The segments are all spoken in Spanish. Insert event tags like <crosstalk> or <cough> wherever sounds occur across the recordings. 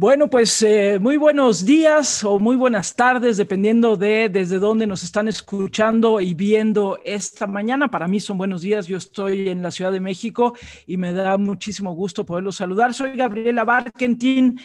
Bueno, pues eh, muy buenos días o muy buenas tardes, dependiendo de desde dónde nos están escuchando y viendo esta mañana. Para mí son buenos días. Yo estoy en la Ciudad de México y me da muchísimo gusto poderlos saludar. Soy Gabriela Barkentin,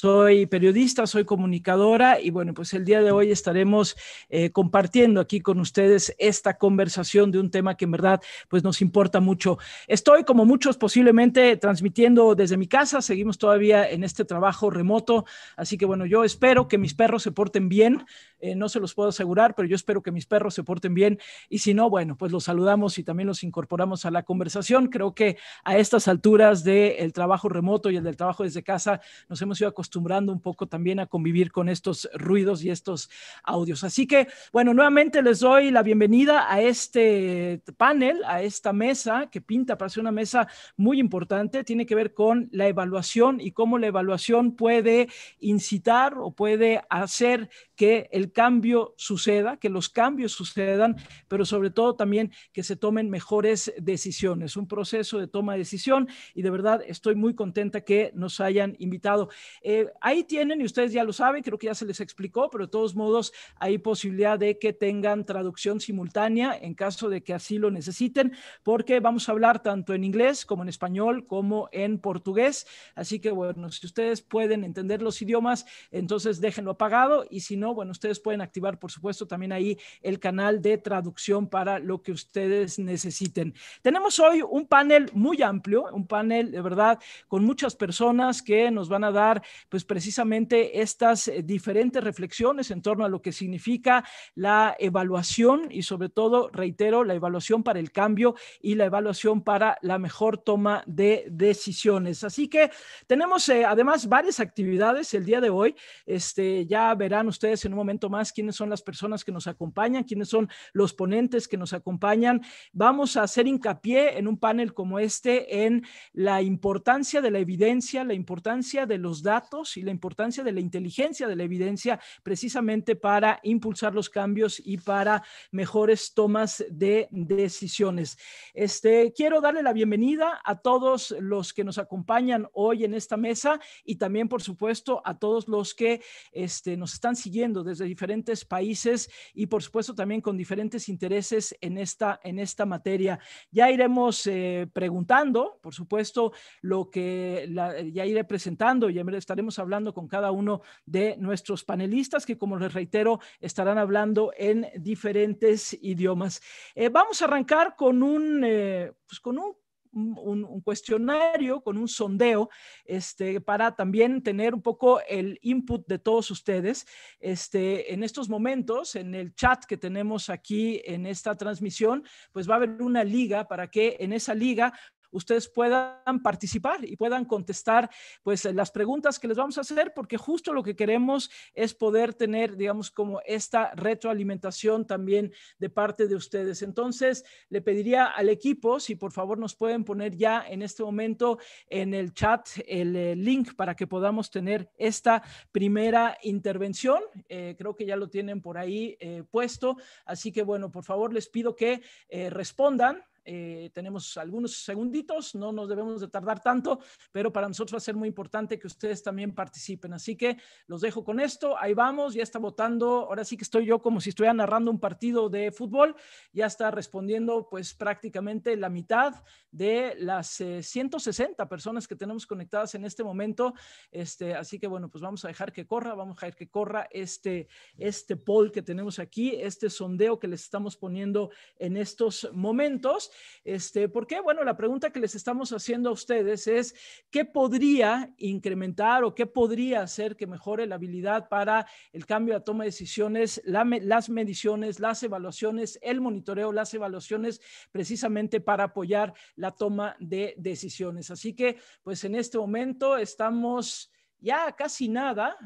soy periodista, soy comunicadora y bueno, pues el día de hoy estaremos eh, compartiendo aquí con ustedes esta conversación de un tema que en verdad pues nos importa mucho. Estoy como muchos posiblemente transmitiendo desde mi casa, seguimos todavía en este trabajo remoto, así que bueno, yo espero que mis perros se porten bien, eh, no se los puedo asegurar, pero yo espero que mis perros se porten bien y si no, bueno, pues los saludamos y también los incorporamos a la conversación. Creo que a estas alturas del trabajo remoto y el del trabajo desde casa nos hemos ido acostumbrando acostumbrando un poco también a convivir con estos ruidos y estos audios. Así que, bueno, nuevamente les doy la bienvenida a este panel, a esta mesa que pinta para ser una mesa muy importante. Tiene que ver con la evaluación y cómo la evaluación puede incitar o puede hacer que el cambio suceda, que los cambios sucedan, pero sobre todo también que se tomen mejores decisiones, un proceso de toma de decisión y de verdad estoy muy contenta que nos hayan invitado. Eh, ahí tienen, y ustedes ya lo saben, creo que ya se les explicó, pero de todos modos hay posibilidad de que tengan traducción simultánea en caso de que así lo necesiten, porque vamos a hablar tanto en inglés como en español como en portugués. Así que bueno, si ustedes pueden entender los idiomas, entonces déjenlo apagado y si no, bueno, ustedes pueden activar, por supuesto, también ahí el canal de traducción para lo que ustedes necesiten. Tenemos hoy un panel muy amplio, un panel de verdad con muchas personas que nos van a dar, pues precisamente estas eh, diferentes reflexiones en torno a lo que significa la evaluación y sobre todo, reitero, la evaluación para el cambio y la evaluación para la mejor toma de decisiones. Así que tenemos eh, además varias actividades el día de hoy. Este, ya verán ustedes en un momento más quiénes son las personas que nos acompañan, quiénes son los ponentes que nos acompañan. Vamos a hacer hincapié en un panel como este en la importancia de la evidencia, la importancia de los datos y la importancia de la inteligencia de la evidencia precisamente para impulsar los cambios y para mejores tomas de decisiones. Este, quiero darle la bienvenida a todos los que nos acompañan hoy en esta mesa y también, por supuesto, a todos los que este, nos están siguiendo desde diferentes países y por supuesto también con diferentes intereses en esta, en esta materia. Ya iremos eh, preguntando, por supuesto, lo que ya iré presentando, y estaremos hablando con cada uno de nuestros panelistas que, como les reitero, estarán hablando en diferentes idiomas. Eh, vamos a arrancar con un, eh, pues, con un un, cuestionario, con un sondeo, este, para también tener un poco el input de todos ustedes. Este, en estos momentos, en el chat que tenemos aquí en esta transmisión, pues va a haber una liga para que en esa liga ustedes puedan participar y puedan contestar pues las preguntas que les vamos a hacer porque justo lo que queremos es poder tener digamos como esta retroalimentación también de parte de ustedes. Entonces le pediría al equipo si por favor nos pueden poner ya en este momento en el chat el, eh, link para que podamos tener esta primera intervención. Eh, creo que ya lo tienen por ahí eh, puesto. Así que bueno, por favor les pido que respondan eh, tenemos algunos segunditos, no nos debemos de tardar tanto, pero para nosotros va a ser muy importante que ustedes también participen. Así que los dejo con esto, ahí vamos, ya está votando, ahora sí que estoy yo como si estuviera narrando un partido de fútbol, ya está respondiendo pues prácticamente la mitad de las 160 eh, personas que tenemos conectadas en este momento. Este, así que bueno, pues vamos a dejar que corra, vamos a dejar que corra este, este poll que tenemos aquí, este sondeo que les estamos poniendo en estos momentos. Este, ¿Por qué? Bueno, la pregunta que les estamos haciendo a ustedes es, ¿qué podría incrementar o qué podría hacer que mejore la habilidad para el cambio de toma de decisiones, las mediciones, las evaluaciones, el monitoreo, las evaluaciones, precisamente para apoyar la toma de decisiones? Así que, pues en este momento estamos ya casi nada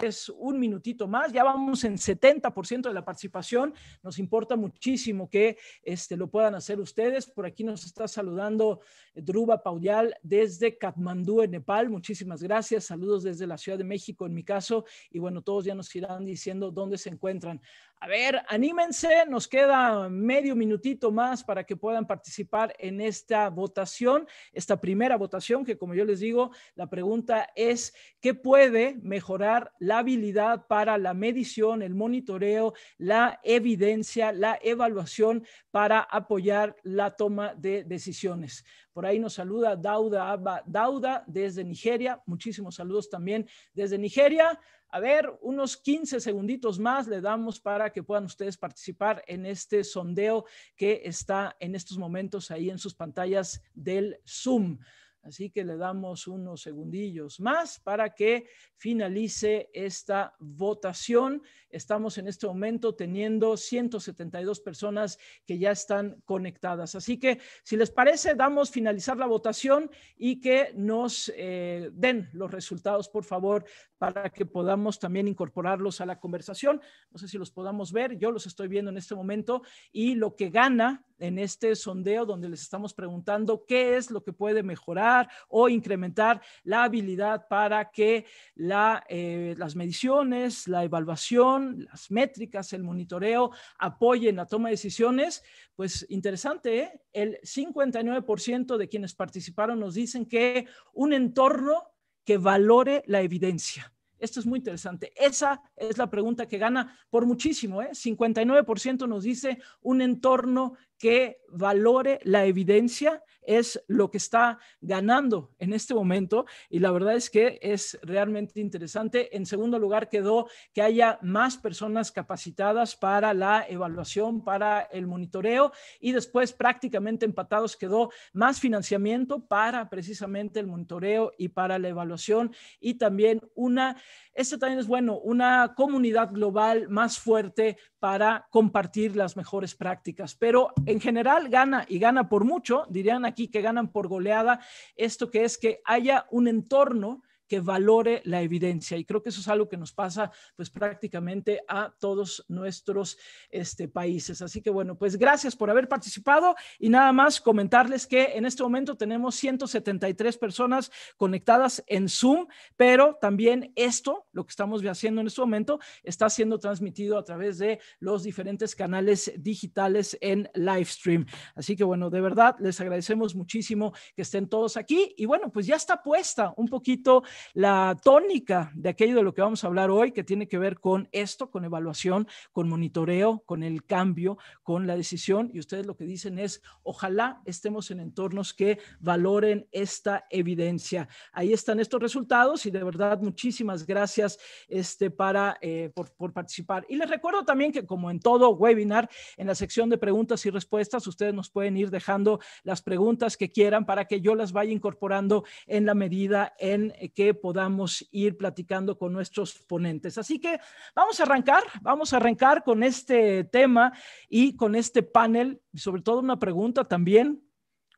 es un minutito más, ya vamos en 70% de la participación, nos importa muchísimo que este, lo puedan hacer ustedes. Por aquí nos está saludando Druba Paudial desde Katmandú, en Nepal, muchísimas gracias, saludos desde la Ciudad de México en mi caso, y bueno, todos ya nos irán diciendo dónde se encuentran. A ver, anímense, nos queda medio minutito más para que puedan participar en esta votación, esta primera votación, que como yo les digo, la pregunta es, ¿qué puede mejorar la habilidad para la medición, el monitoreo, la evidencia, la evaluación para apoyar la toma de decisiones? Por ahí nos saluda Dauda Abba Dauda desde Nigeria. Muchísimos saludos también desde Nigeria. A ver, unos 15 segunditos más le damos para que puedan ustedes participar en este sondeo que está en estos momentos ahí en sus pantallas del Zoom. Así que le damos unos segundillos más para que finalice esta votación. Estamos en este momento teniendo 172 personas que ya están conectadas. Así que si les parece, damos finalizar la votación y que nos eh, den los resultados, por favor, para que podamos también incorporarlos a la conversación. No sé si los podamos ver, yo los estoy viendo en este momento y lo que gana en este sondeo donde les estamos preguntando qué es lo que puede mejorar o incrementar la habilidad para que la, eh, las mediciones, la evaluación, las métricas, el monitoreo apoyen la toma de decisiones. Pues interesante, ¿eh? el 59% de quienes participaron nos dicen que un entorno que valore la evidencia. Esto es muy interesante. Esa es la pregunta que gana por muchísimo. ¿eh? 59% nos dice un entorno que valore la evidencia es lo que está ganando en este momento y la verdad es que es realmente interesante. En segundo lugar, quedó que haya más personas capacitadas para la evaluación, para el monitoreo y después prácticamente empatados quedó más financiamiento para precisamente el monitoreo y para la evaluación y también una, esto también es bueno, una comunidad global más fuerte para compartir las mejores prácticas. Pero en general gana y gana por mucho, dirían aquí que ganan por goleada, esto que es que haya un entorno que valore la evidencia. Y creo que eso es algo que nos pasa pues prácticamente a todos nuestros este, países. Así que bueno, pues gracias por haber participado y nada más comentarles que en este momento tenemos 173 personas conectadas en Zoom, pero también esto, lo que estamos haciendo en este momento, está siendo transmitido a través de los diferentes canales digitales en live stream. Así que bueno, de verdad les agradecemos muchísimo que estén todos aquí y bueno, pues ya está puesta un poquito la tónica de aquello de lo que vamos a hablar hoy, que tiene que ver con esto, con evaluación, con monitoreo, con el cambio, con la decisión. Y ustedes lo que dicen es, ojalá estemos en entornos que valoren esta evidencia. Ahí están estos resultados y de verdad muchísimas gracias este, para, eh, por, por participar. Y les recuerdo también que como en todo webinar, en la sección de preguntas y respuestas, ustedes nos pueden ir dejando las preguntas que quieran para que yo las vaya incorporando en la medida en eh, que podamos ir platicando con nuestros ponentes. Así que vamos a arrancar, vamos a arrancar con este tema y con este panel, y sobre todo una pregunta también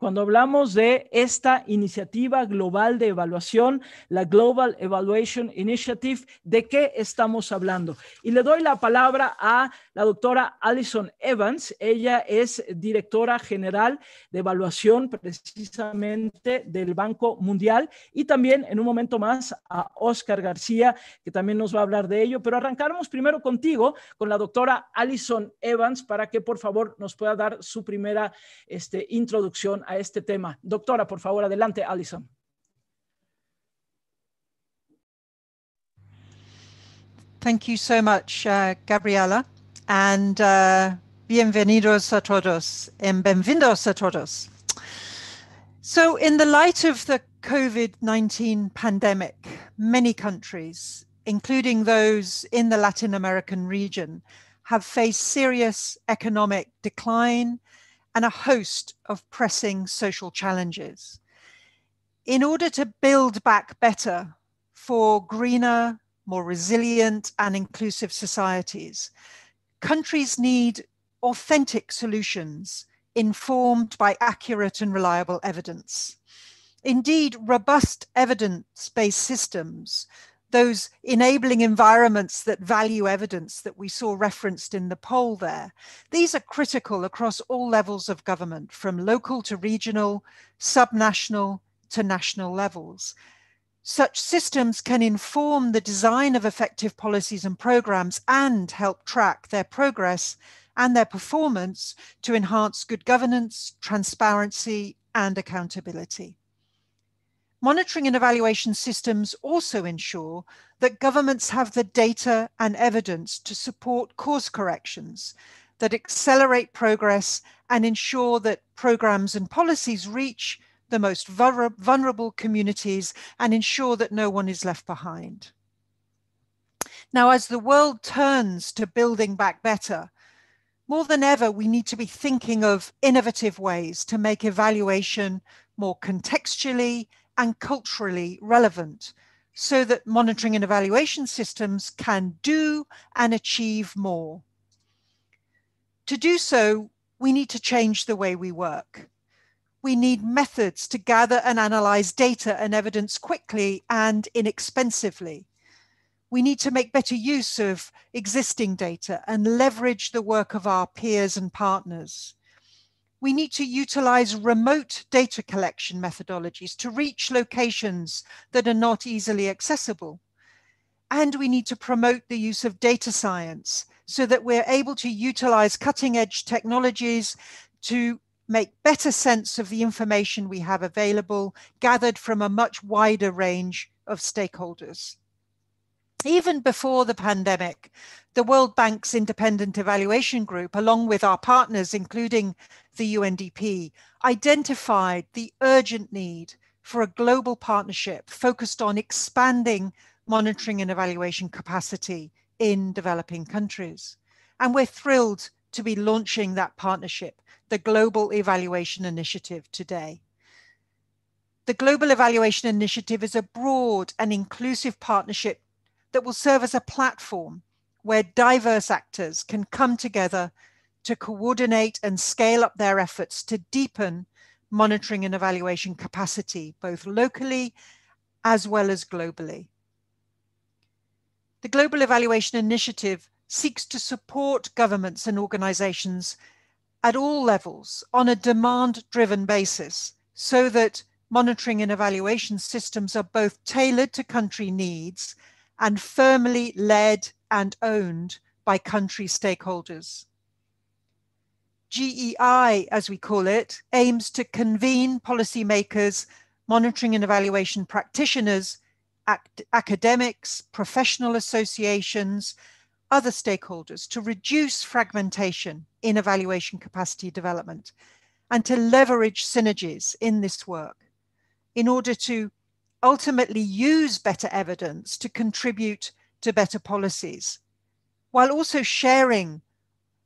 cuando hablamos de esta iniciativa global de evaluación, la Global Evaluation Initiative, ¿de qué estamos hablando? Y le doy la palabra a la doctora Allison Evans. Ella es directora general de evaluación precisamente del Banco Mundial y también en un momento más a Oscar García, que también nos va a hablar de ello. Pero arrancamos primero contigo, con la doctora Allison Evans, para que por favor nos pueda dar su primera este, introducción a este tema. Doctora, por favor, adelante, Allison. Thank you so much, uh, Gabriela, and uh, bienvenidos a todos, and bienvenidos a todos. So, in the light of the COVID 19 pandemic, many countries, including those in the Latin American region, have faced serious economic decline and a host of pressing social challenges. In order to build back better for greener, more resilient, and inclusive societies, countries need authentic solutions informed by accurate and reliable evidence. Indeed, robust evidence based systems those enabling environments that value evidence that we saw referenced in the poll there. These are critical across all levels of government, from local to regional, subnational to national levels. Such systems can inform the design of effective policies and programs and help track their progress and their performance to enhance good governance, transparency, and accountability monitoring and evaluation systems also ensure that governments have the data and evidence to support course corrections that accelerate progress and ensure that programs and policies reach the most vulnerable communities and ensure that no one is left behind. Now, as the world turns to building back better, more than ever, we need to be thinking of innovative ways to make evaluation more contextually and culturally relevant so that monitoring and evaluation systems can do and achieve more. To do so, we need to change the way we work. We need methods to gather and analyze data and evidence quickly and inexpensively. We need to make better use of existing data and leverage the work of our peers and partners we need to utilize remote data collection methodologies to reach locations that are not easily accessible. And we need to promote the use of data science so that we're able to utilize cutting edge technologies to make better sense of the information we have available gathered from a much wider range of stakeholders even before the pandemic, the World Bank's Independent Evaluation Group, along with our partners, including the UNDP, identified the urgent need for a global partnership focused on expanding monitoring and evaluation capacity in developing countries. And we're thrilled to be launching that partnership, the Global Evaluation Initiative, today. The Global Evaluation Initiative is a broad and inclusive partnership that will serve as a platform where diverse actors can come together to coordinate and scale up their efforts to deepen monitoring and evaluation capacity, both locally as well as globally. The Global Evaluation Initiative seeks to support governments and organizations at all levels on a demand driven basis so that monitoring and evaluation systems are both tailored to country needs and firmly led and owned by country stakeholders. GEI, as we call it, aims to convene policymakers, monitoring and evaluation practitioners, act- academics, professional associations, other stakeholders to reduce fragmentation in evaluation capacity development and to leverage synergies in this work in order to ultimately use better evidence to contribute to better policies, while also sharing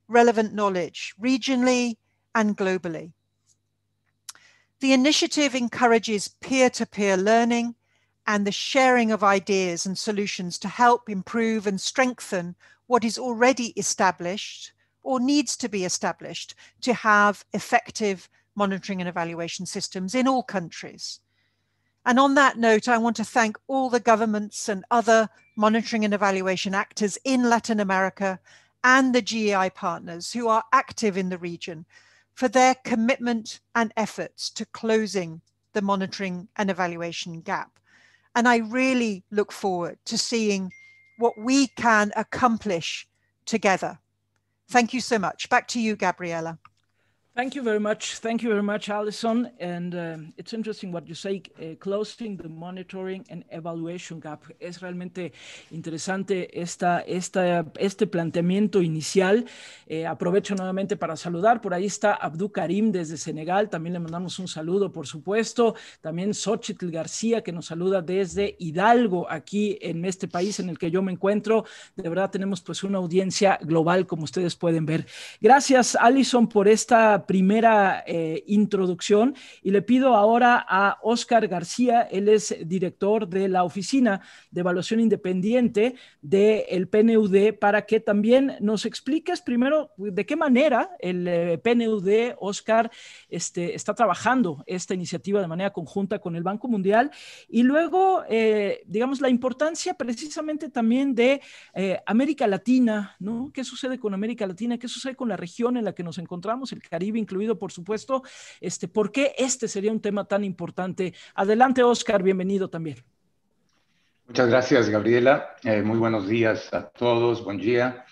relevant knowledge regionally and globally. The initiative encourages peer to peer learning and the sharing of ideas and solutions to help improve and strengthen what is already established or needs to be established to have effective monitoring and evaluation systems in all countries. And on that note, I want to thank all the governments and other monitoring and evaluation actors in Latin America and the GEI partners who are active in the region for their commitment and efforts to closing the monitoring and evaluation gap. And I really look forward to seeing what we can accomplish together. Thank you so much. Back to you, Gabriella. Thank you very much. Thank you very much, Alison. And uh, it's interesting what you say, uh, closing the monitoring and evaluation gap. Es realmente interesante esta, esta este planteamiento inicial. Eh, aprovecho nuevamente para saludar. Por ahí está Abdu Karim desde Senegal. También le mandamos un saludo, por supuesto. También Xochitl García, que nos saluda desde Hidalgo, aquí en este país en el que yo me encuentro. De verdad, tenemos pues una audiencia global, como ustedes pueden ver. Gracias, Alison, por esta primera eh, introducción y le pido ahora a Oscar García, él es director de la Oficina de Evaluación Independiente del PNUD, para que también nos expliques primero de qué manera el eh, PNUD, Óscar este, está trabajando esta iniciativa de manera conjunta con el Banco Mundial y luego, eh, digamos, la importancia precisamente también de América Latina, ¿no? ¿Qué sucede con América Latina? ¿Qué sucede con la región en la que nos encontramos, el Caribe? incluido, por supuesto, este, por qué este sería un tema tan importante. Adelante, Oscar, bienvenido también. Muchas gracias, Gabriela. Eh, muy buenos días a todos, buen día.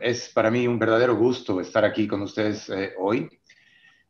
es para mí un verdadero gusto estar aquí con ustedes eh, hoy.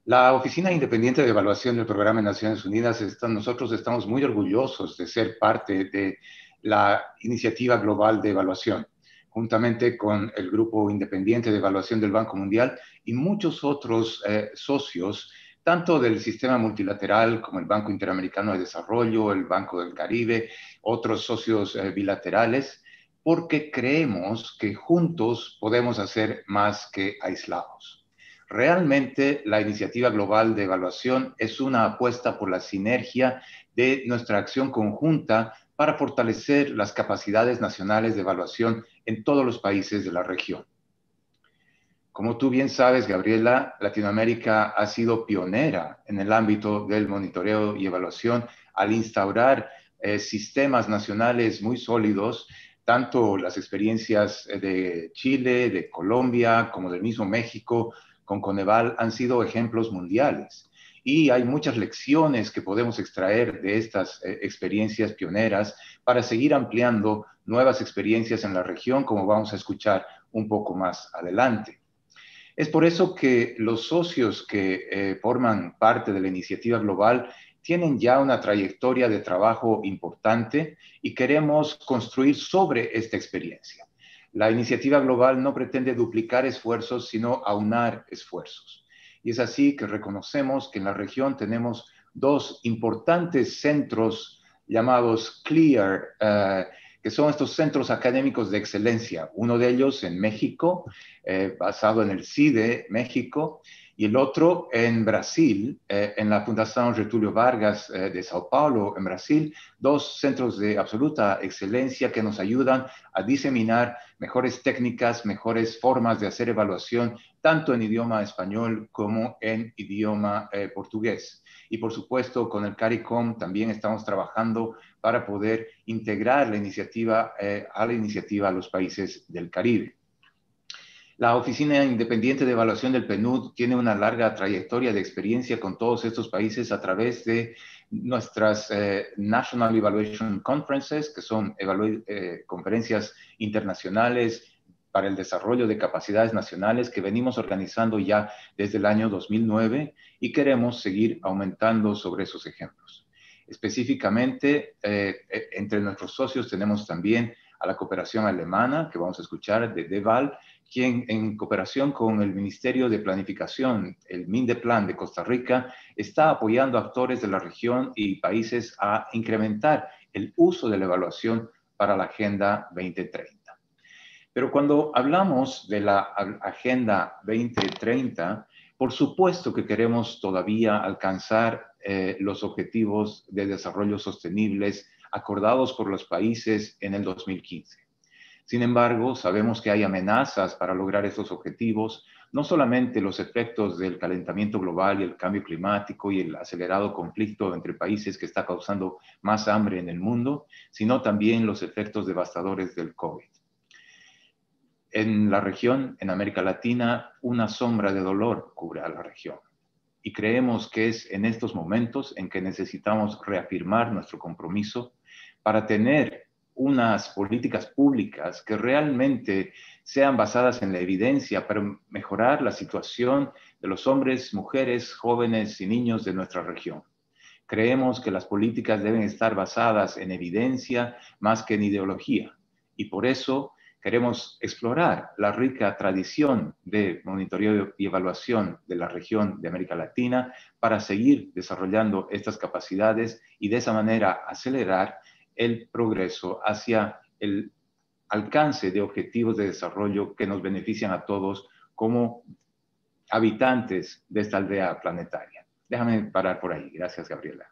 La Oficina Independiente de Evaluación del Programa de Naciones Unidas, nosotros estamos muy orgullosos de ser parte de la iniciativa global de evaluación juntamente con el Grupo Independiente de Evaluación del Banco Mundial y muchos otros eh, socios, tanto del sistema multilateral como el Banco Interamericano de Desarrollo, el Banco del Caribe, otros socios eh, bilaterales, porque creemos que juntos podemos hacer más que aislados. Realmente la iniciativa global de evaluación es una apuesta por la sinergia de nuestra acción conjunta para fortalecer las capacidades nacionales de evaluación en todos los países de la región. Como tú bien sabes, Gabriela, Latinoamérica ha sido pionera en el ámbito del monitoreo y evaluación al instaurar eh, sistemas nacionales muy sólidos, tanto las experiencias eh, de Chile, de Colombia, como del mismo México, con Coneval, han sido ejemplos mundiales y hay muchas lecciones que podemos extraer de estas eh, experiencias pioneras para seguir ampliando nuevas experiencias en la región, como vamos a escuchar un poco más adelante. Es por eso que los socios que eh, forman parte de la iniciativa global tienen ya una trayectoria de trabajo importante y queremos construir sobre esta experiencia. La iniciativa global no pretende duplicar esfuerzos, sino aunar esfuerzos. Y es así que reconocemos que en la región tenemos dos importantes centros llamados CLEAR, eh, que son estos centros académicos de excelencia. Uno de ellos en México, eh, basado en el CIDE México, y el otro en Brasil, eh, en la Fundación Getúlio Vargas eh, de Sao Paulo, en Brasil, dos centros de absoluta excelencia que nos ayudan a diseminar mejores técnicas, mejores formas de hacer evaluación, tanto en idioma español como en idioma eh, portugués. Y por supuesto, con el CARICOM también estamos trabajando para poder integrar la iniciativa a la iniciativa a los países del Caribe. La Oficina Independiente de Evaluación del PNUD tiene una larga trayectoria de experiencia con todos estos países a través de nuestras eh, National Evaluation Conferences, que son eh, conferencias internacionales para el desarrollo de capacidades nacionales que venimos organizando ya desde el año 2009 y queremos seguir aumentando sobre esos ejemplos. Específicamente, eh, e, entre nuestros socios tenemos también a la cooperación alemana, que vamos a escuchar, de DEVAL, quien en cooperación con el Ministerio de Planificación, el MINDEPLAN de Costa Rica, está apoyando a actores de la región y países a incrementar el uso de la evaluación para la Agenda 2030. Pero cuando hablamos de la Agenda 2030, por supuesto que queremos todavía alcanzar eh, los objetivos de desarrollo sostenibles acordados por los países en el 2015. Sin embargo, sabemos que hay amenazas para lograr esos objetivos, no solamente los efectos del calentamiento global y el cambio climático y el acelerado conflicto entre países que está causando más hambre en el mundo, sino también los efectos devastadores del COVID. En la región, en América Latina, una sombra de dolor cubre a la región. Y creemos que es en estos momentos en que necesitamos reafirmar nuestro compromiso para tener unas políticas públicas que realmente sean basadas en la evidencia para mejorar la situación de los hombres, mujeres, jóvenes y niños de nuestra región. Creemos que las políticas deben estar basadas en evidencia más que en ideología y por eso queremos explorar la rica tradición de monitoreo y evaluación de la región de América Latina para seguir desarrollando estas capacidades y de esa manera acelerar el progreso hacia el alcance de objetivos de desarrollo que nos benefician a todos como habitantes de esta aldea planetaria. Déjame parar por ahí. Gracias, Gabriela.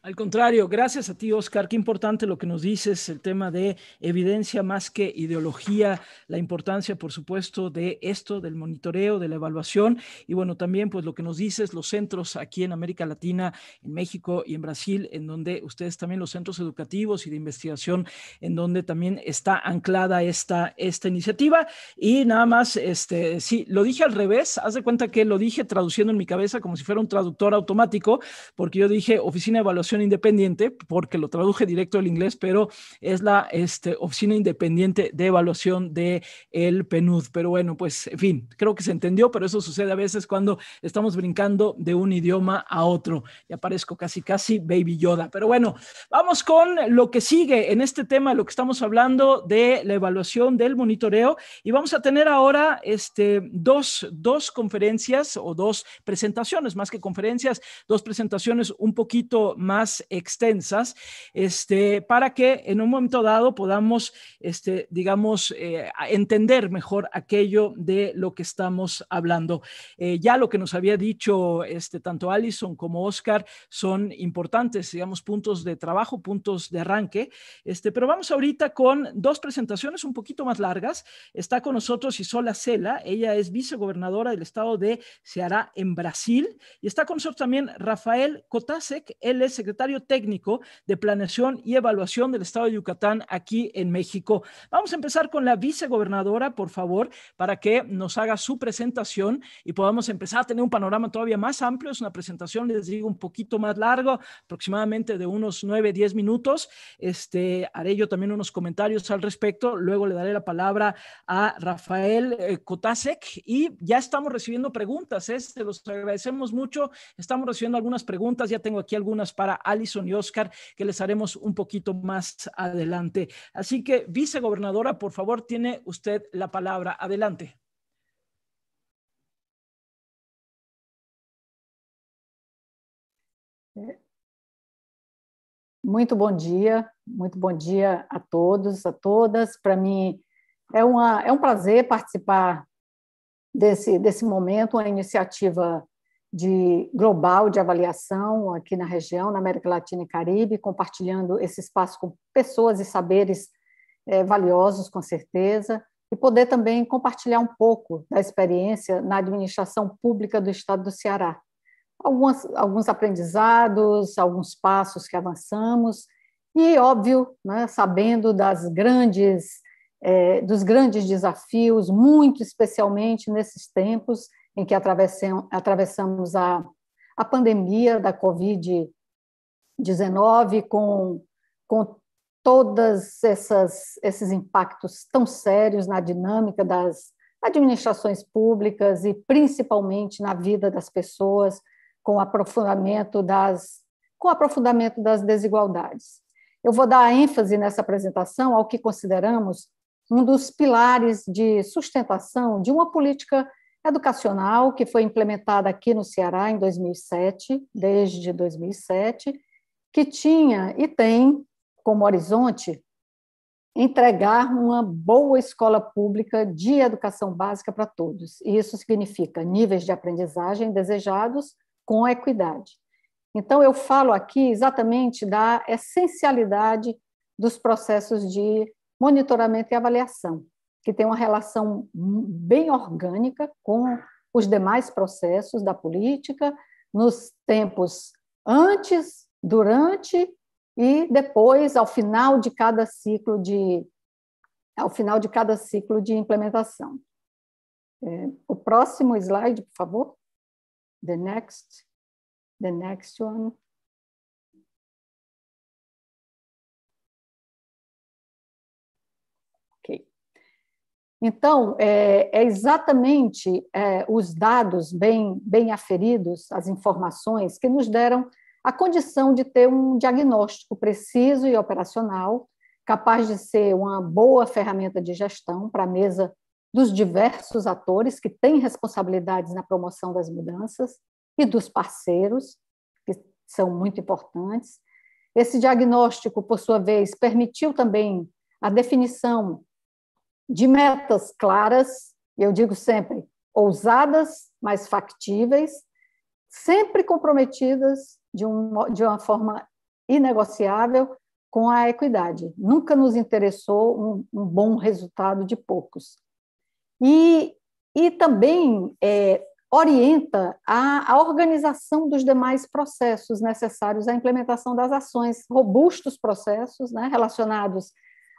Al contrario, gracias a ti, Oscar. Qué importante lo que nos dices, el tema de evidencia más que ideología, la importancia, por supuesto, de esto, del monitoreo, de la evaluación. Y bueno, también, pues lo que nos dices, los centros aquí en América Latina, en México y en Brasil, en donde ustedes también, los centros educativos y de investigación, en donde también está anclada esta, esta iniciativa. Y nada más, este, sí, lo dije al revés. Haz de cuenta que lo dije traduciendo en mi cabeza como si fuera un traductor automático, porque yo dije oficina de evaluación independiente, porque lo traduje directo al inglés, pero es la este, Oficina Independiente de Evaluación de el PNUD. Pero bueno, pues en fin, creo que se entendió, pero eso sucede a veces cuando estamos brincando de un idioma a otro. y aparezco casi, casi Baby Yoda. Pero bueno, vamos con lo que sigue en este tema, lo que estamos hablando de la evaluación del monitoreo. Y vamos a tener ahora este, dos, dos conferencias o dos presentaciones, más que conferencias, dos presentaciones un poquito más más extensas, este, para que en un momento dado podamos, este, digamos, eh, entender mejor aquello de lo que estamos hablando. Eh, ya lo que nos había dicho este, tanto Alison como Oscar son importantes, digamos, puntos de trabajo, puntos de arranque, este, pero vamos ahorita con dos presentaciones un poquito más largas. Está con nosotros Isola Cela, ella es vicegobernadora del estado de Ceará en Brasil y está con nosotros también Rafael Kotasek, él es secretario técnico de Planeación y Evaluación del Estado de Yucatán aquí en México. Vamos a empezar con la vicegobernadora, por favor, para que nos haga su presentación y podamos empezar a tener un panorama todavía más amplio. Es una presentación, les digo, un poquito más largo, aproximadamente de unos 9, 10 minutos. Este, haré yo también unos comentarios al respecto. Luego le daré la palabra a Rafael eh, Kotasek y ya estamos recibiendo preguntas. este los agradecemos mucho. Estamos recibiendo algunas preguntas. Ya tengo aquí algunas para Alison y Oscar, que les haremos un poquito más adelante. Así que, vicegobernadora, por favor, tiene usted la palabra. Adelante. Muito bom dia, muito bom dia a todos, a todas. Para mim é, uma, é um prazer participar desse, desse momento, uma iniciativa de global de avaliação aqui na região, na América Latina e Caribe, compartilhando esse espaço com pessoas e saberes é, valiosos, com certeza, e poder também compartilhar um pouco da experiência na administração pública do Estado do Ceará. Algumas, alguns aprendizados, alguns passos que avançamos, e, óbvio, né, sabendo das grandes, é, dos grandes desafios, muito especialmente nesses tempos em que atravessamos a, a pandemia da Covid-19, com, com todos esses impactos tão sérios na dinâmica das administrações públicas e principalmente na vida das pessoas, com o aprofundamento das, com aprofundamento das desigualdades. Eu vou dar ênfase nessa apresentação ao que consideramos um dos pilares de sustentação de uma política educacional que foi implementada aqui no Ceará em 2007, desde 2007, que tinha e tem como horizonte entregar uma boa escola pública de educação básica para todos. E isso significa níveis de aprendizagem desejados com equidade. Então, eu falo aqui exatamente da essencialidade dos processos de monitoramento e avaliação, que tem uma relação bem orgânica com os demais processos da política, nos tempos antes, durante e depois, ao final de cada ciclo de, ao final de, cada ciclo de implementação. É, o próximo slide, por favor. The next, the next one. Então, é, é exatamente é, os dados bem, bem aferidos, as informações, que nos deram a condição de ter um diagnóstico preciso e operacional, capaz de ser uma boa ferramenta de gestão para a mesa dos diversos atores que têm responsabilidades na promoção das mudanças e dos parceiros, que são muito importantes. Esse diagnóstico, por sua vez, permitiu também a definição de metas claras, eu digo sempre, ousadas, mas factíveis, sempre comprometidas de, um, de uma forma inegociável com a equidade. Nunca nos interessou um, um bom resultado de poucos. E, e também é, orienta a, a organização dos demais processos necessários à implementação das ações, robustos processos né, relacionados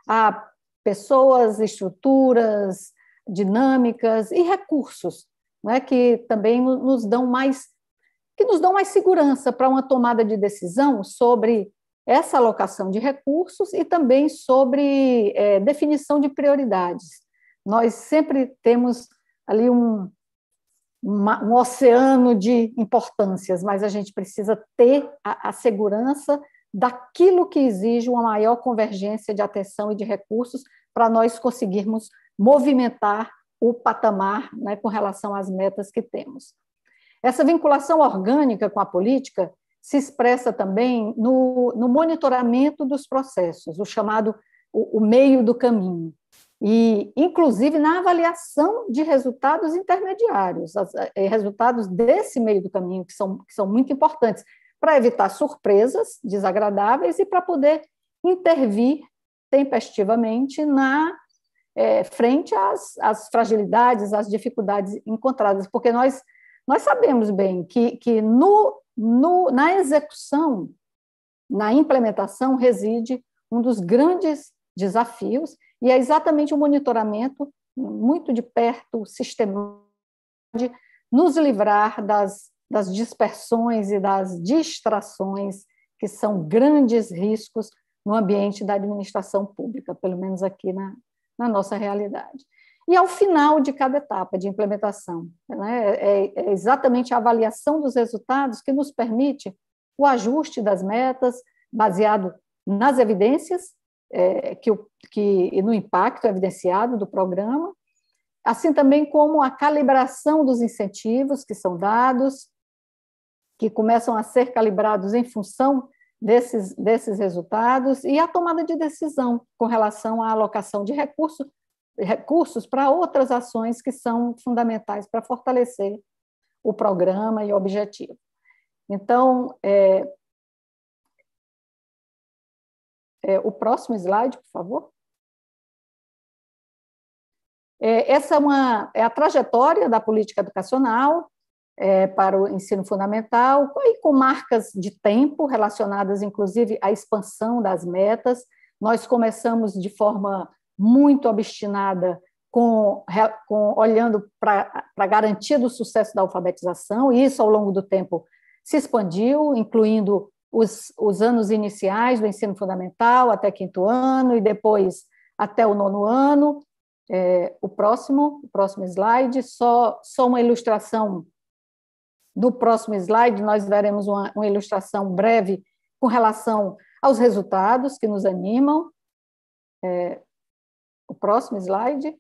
a pessoas, estruturas, dinâmicas e recursos, é que também nos dão mais que nos dão mais segurança para uma tomada de decisão sobre essa alocação de recursos e também sobre é, definição de prioridades. Nós sempre temos ali um, uma, um oceano de importâncias, mas a gente precisa ter a, a segurança daquilo que exige uma maior convergência de atenção e de recursos para nós conseguirmos movimentar o patamar né, com relação às metas que temos. Essa vinculação orgânica com a política se expressa também no, no monitoramento dos processos, o chamado o, o meio do caminho, e inclusive na avaliação de resultados intermediários, as, eh, resultados desse meio do caminho que são, que são muito importantes, para evitar surpresas desagradáveis e para poder intervir tempestivamente na é, frente às, às, fragilidades, às dificuldades encontradas, porque nós, nós sabemos bem que, que no, no, na execução, na implementação, reside um dos grandes desafios, e é exatamente o um monitoramento muito de perto, sistemático, de nos livrar das das dispersões e das distrações, que são grandes riscos no ambiente da administração pública, pelo menos aqui na, na nossa realidade. E ao final de cada etapa de implementação, né, é, é exatamente a avaliação dos resultados que nos permite o ajuste das metas, baseado nas evidências é, que, que no impacto evidenciado do programa, assim também como a calibração dos incentivos que são dados, que começam a ser calibrados em função desses, desses resultados e a tomada de decisão com relação à alocação de recurso, recursos para outras ações que são fundamentais para fortalecer o programa e o objetivo. Então, é, é, o próximo slide, por favor. É, essa é, uma, é a trajetória da política educacional é, para o ensino fundamental, e com marcas de tempo relacionadas, inclusive, à expansão das metas. Nós começamos de forma muito obstinada, com, com olhando para a garantia do sucesso da alfabetização, e isso, ao longo do tempo, se expandiu, incluindo os, os anos iniciais do ensino fundamental, até quinto ano, e depois até o nono ano. É, o próximo, o próximo slide, só, só uma ilustração no próximo slide, nós veremos uma, uma ilustração breve com relação aos resultados que nos animam. É, o próximo slide.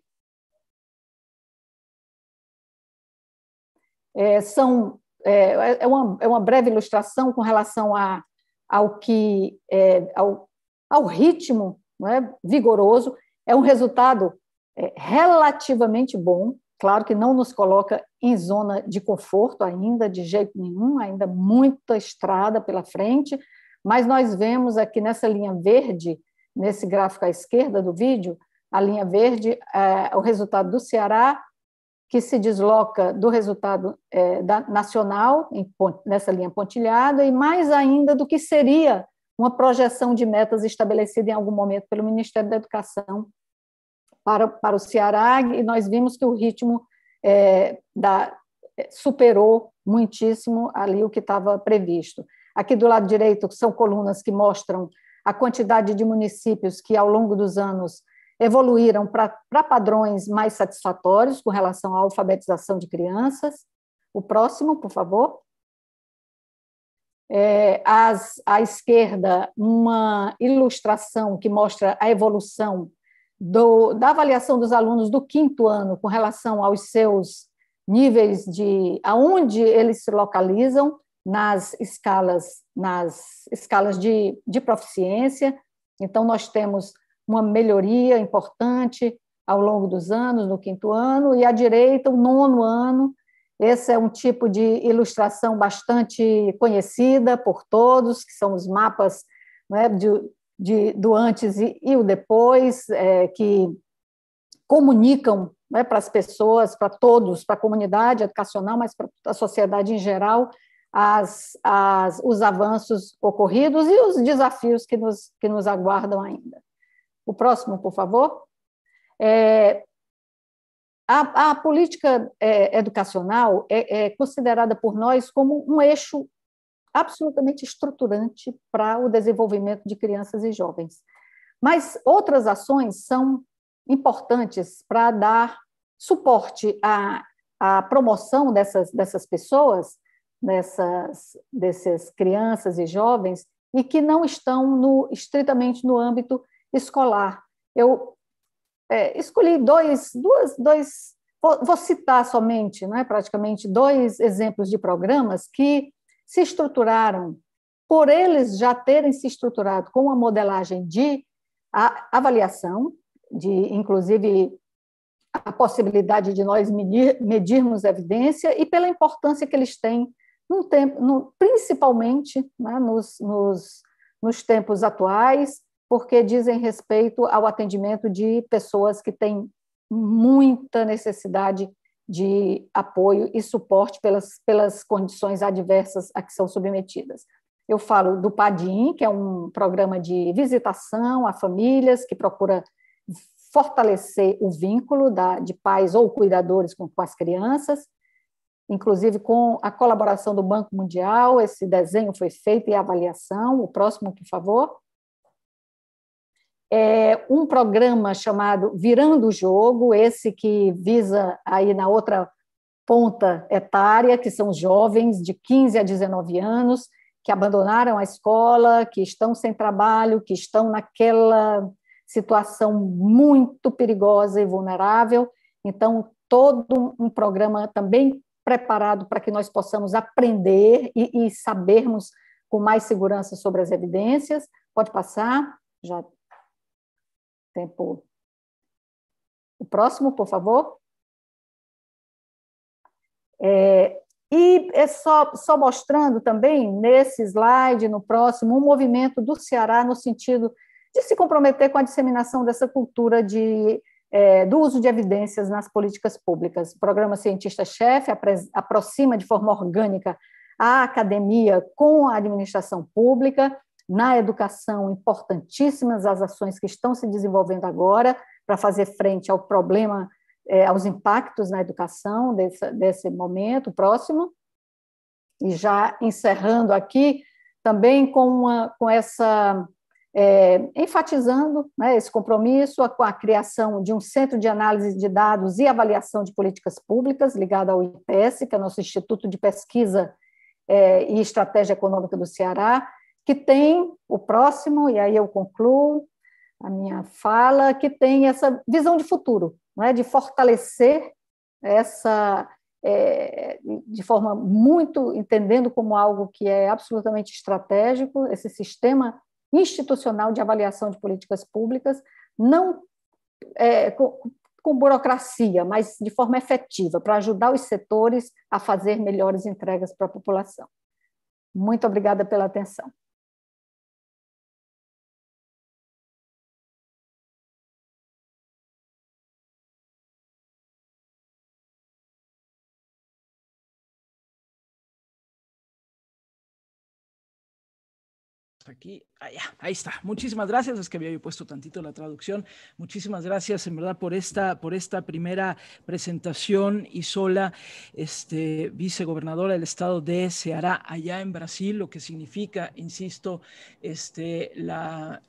É, são, é, é, uma, é uma breve ilustração com relação a, ao que é, ao, ao ritmo é vigoroso. É um resultado é, relativamente bom, Claro que não nos coloca em zona de conforto ainda, de jeito nenhum, ainda muita estrada pela frente, mas nós vemos aqui nessa linha verde, nesse gráfico à esquerda do vídeo, a linha verde é o resultado do Ceará, que se desloca do resultado é, da, nacional, em, nessa linha pontilhada, e mais ainda do que seria uma projeção de metas estabelecida em algum momento pelo Ministério da Educação para, para o Ceará e nós vimos que o ritmo é, da, é, superou muitíssimo ali o que estava previsto. Aqui do lado direito são colunas que mostram a quantidade de municípios que, ao longo dos anos, evoluíram para padrões mais satisfatórios com relação à alfabetização de crianças. O próximo, por favor. É, as, à esquerda, uma ilustração que mostra a evolução do, da avaliação dos alunos do quinto ano com relação aos seus níveis de aonde eles se localizam nas escalas nas escalas de, de proficiência. Então nós temos uma melhoria importante ao longo dos anos no quinto ano e à direita o nono ano. Esse é um tipo de ilustração bastante conhecida por todos, que são os mapas né, de, de, do antes e, e o depois, é, que comunicam né, para as pessoas, para todos, para a comunidade educacional, mas para a sociedade em geral, as, as, os avanços ocorridos e os desafios que nos, que nos aguardam ainda. O próximo, por favor. É, a, a, política é, educacional é, é, considerada por nós como um eixo absolutamente estruturante para o desenvolvimento de crianças e jovens. Mas outras ações são importantes para dar suporte à, à promoção dessas, dessas pessoas, dessas, dessas crianças e jovens, e que não estão no, estritamente no âmbito escolar. Eu é, escolhi dois, duas, dois vou, vou citar somente, né, praticamente, dois exemplos de programas que se estruturaram, por eles já terem se estruturado com uma modelagem de avaliação, de inclusive a possibilidade de nós medir, medirmos evidência e pela importância que eles têm, no tempo, no, principalmente né, nos, nos, nos tempos atuais, porque dizem respeito ao atendimento de pessoas que têm muita necessidade de apoio e suporte pelas, pelas condições adversas a que são submetidas. Eu falo do PADIM, que é um programa de visitação a famílias que procura fortalecer o vínculo da, de pais ou cuidadores com, com as crianças, inclusive com a colaboração do Banco Mundial. Esse desenho foi feito e avaliação. O próximo, por favor é, um programa chamado Virando o Jogo, esse que visa aí na outra ponta etária, que são jovens de 15 a 19 anos, que abandonaram a escola, que estão sem trabalho, que estão naquela situação muito perigosa e vulnerável. Então, todo um programa também preparado para que nós possamos aprender e, e sabermos com mais segurança sobre as evidências. Pode passar, já Tempo. O próximo, por favor. É, e é só, só mostrando também, nesse slide, no próximo, um movimento do Ceará no sentido de se comprometer com a disseminação dessa cultura de, é, do uso de evidências nas políticas públicas. O programa Cientista-Chefe aproxima de forma orgânica a academia com a administração pública, na educação, importantíssimas as ações que estão se desenvolvendo agora para fazer frente ao problema, eh, aos impactos na educação desse, desse momento próximo. E já encerrando aqui, também com, uma, com essa é, enfatizando né, esse compromisso com a, criação de um centro de análise de dados e avaliação de políticas públicas ligado ao IPES, que é nosso Instituto de Pesquisa é, e Estratégia Econômica do Ceará, que tem o próximo, e aí eu concluo a minha fala, que tem essa visão de futuro, não é? de fortalecer essa, é, de forma muito entendendo como algo que é absolutamente estratégico, esse sistema institucional de avaliação de políticas públicas, não é, com, com, burocracia, mas de forma efetiva, para ajudar os setores a fazer melhores entregas para a população. Muito obrigada pela atenção. aquí, allá, ahí está. Muchísimas gracias, es que había yo puesto tantito la traducción. Muchísimas gracias, en verdad, por esta, por esta primera presentación. sola este, vicegobernadora del estado de Ceará, allá en Brasil, lo que significa, insisto, este, la,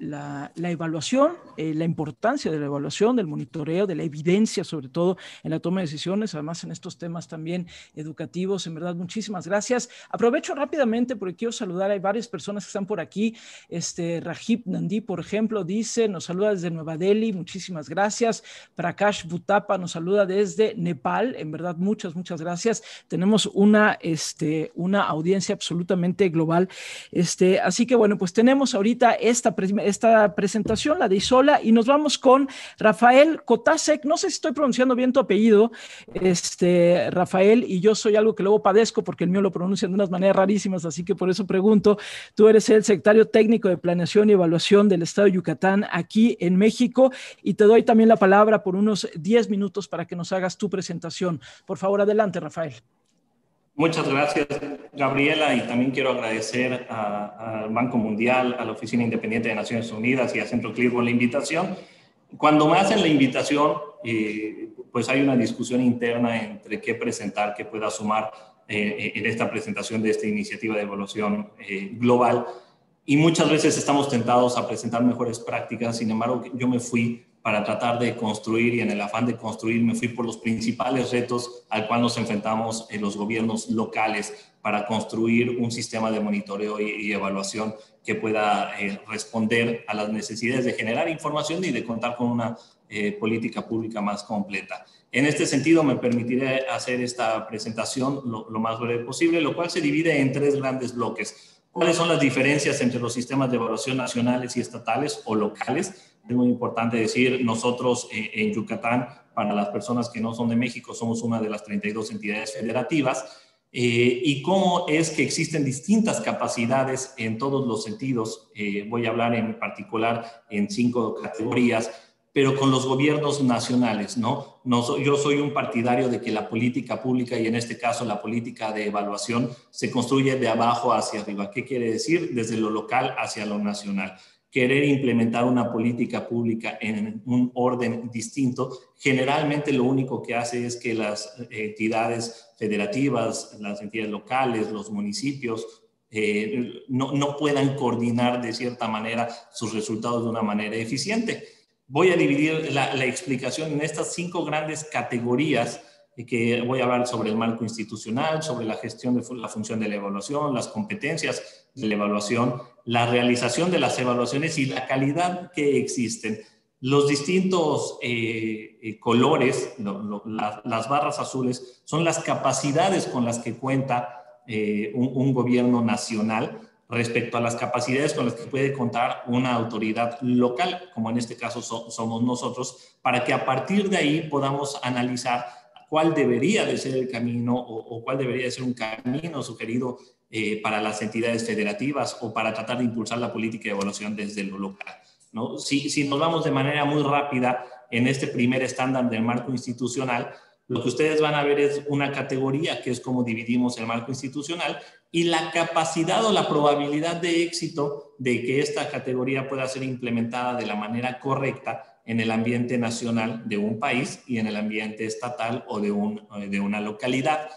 evaluación, eh, la importancia de la evaluación, del monitoreo, de la evidencia, sobre todo en la toma de decisiones, además en estos temas también educativos. En verdad, muchísimas gracias. Aprovecho rápidamente porque quiero saludar, a varias personas que están por aquí este, Rajib Nandi, por ejemplo, dice, nos saluda desde Nueva Delhi, muchísimas gracias. Prakash Butapa nos saluda desde Nepal, en verdad, muchas, muchas gracias. Tenemos una, este, una audiencia absolutamente global. Este, así que bueno, pues tenemos ahorita esta, esta presentación, la de Isola, y nos vamos con Rafael Kotasek. No sé si estoy pronunciando bien tu apellido, este, Rafael, y yo soy algo que luego padezco porque el mío lo pronuncian de unas maneras rarísimas, así que por eso pregunto, tú eres el secretario técnico de Planeación y Evaluación del Estado de Yucatán aquí en México. Y te doy también la palabra por unos 10 minutos para que nos hagas tu presentación. Por favor, adelante, Rafael. Muchas gracias, Gabriela, y también quiero agradecer al Banco Mundial, a la Oficina Independiente de Naciones Unidas y a Centro Clear por la invitación. Cuando me hacen la invitación, eh, pues hay una discusión interna entre qué presentar, qué pueda sumar eh, eh, en esta presentación de esta iniciativa de evaluación global. Y muchas veces estamos tentados a presentar mejores prácticas, sin embargo, yo me fui para tratar de construir y en el afán de construir me fui por los principales retos al cual nos enfrentamos en los gobiernos locales para construir un sistema de monitoreo y, evaluación que pueda eh, responder a las necesidades de generar información y de contar con una eh, política pública más completa. En este sentido, me permitiré hacer esta presentación lo más breve posible, lo cual se divide en tres grandes bloques cuáles son las diferencias entre los sistemas de evaluación nacionales y estatales o locales. Es muy importante decir, nosotros eh, en Yucatán, para las personas que no son de México, somos una de las 32 entidades federativas. Eh, y cómo es que existen distintas capacidades en todos los sentidos. Eh, voy a hablar en particular en cinco categorías pero con los gobiernos nacionales, ¿no? no yo soy un partidario de que la política pública y en este caso la política de evaluación se construye de abajo hacia arriba. ¿Qué quiere decir? Desde lo local hacia lo nacional. Querer implementar una política pública en un orden distinto, generalmente lo único que hace es que las entidades federativas, las entidades locales, los municipios, eh, no, no puedan coordinar de cierta manera sus resultados de una manera eficiente voy a dividir la, explicación en estas cinco grandes categorías eh, que voy a hablar sobre el marco institucional, sobre la gestión de la función de la evaluación, las competencias de la evaluación, la realización de las evaluaciones y la calidad que existen. Los distintos eh, eh, colores, las barras azules, son las capacidades con las que cuenta un gobierno nacional respecto a las capacidades con las que puede contar una autoridad local, como en este caso somos nosotros, para que a partir de ahí podamos analizar cuál debería de ser el camino o, cuál debería de ser un camino sugerido eh, para las entidades federativas o para tratar de impulsar la política de evaluación desde lo local. ¿no? Si, si nos vamos de manera muy rápida en este primer estándar del marco institucional, lo que ustedes van a ver es una categoría que es como dividimos el marco institucional y la capacidad o la probabilidad de éxito de que esta categoría pueda ser implementada de la manera correcta en el ambiente nacional de un país y en el ambiente estatal o de, eh, de una localidad.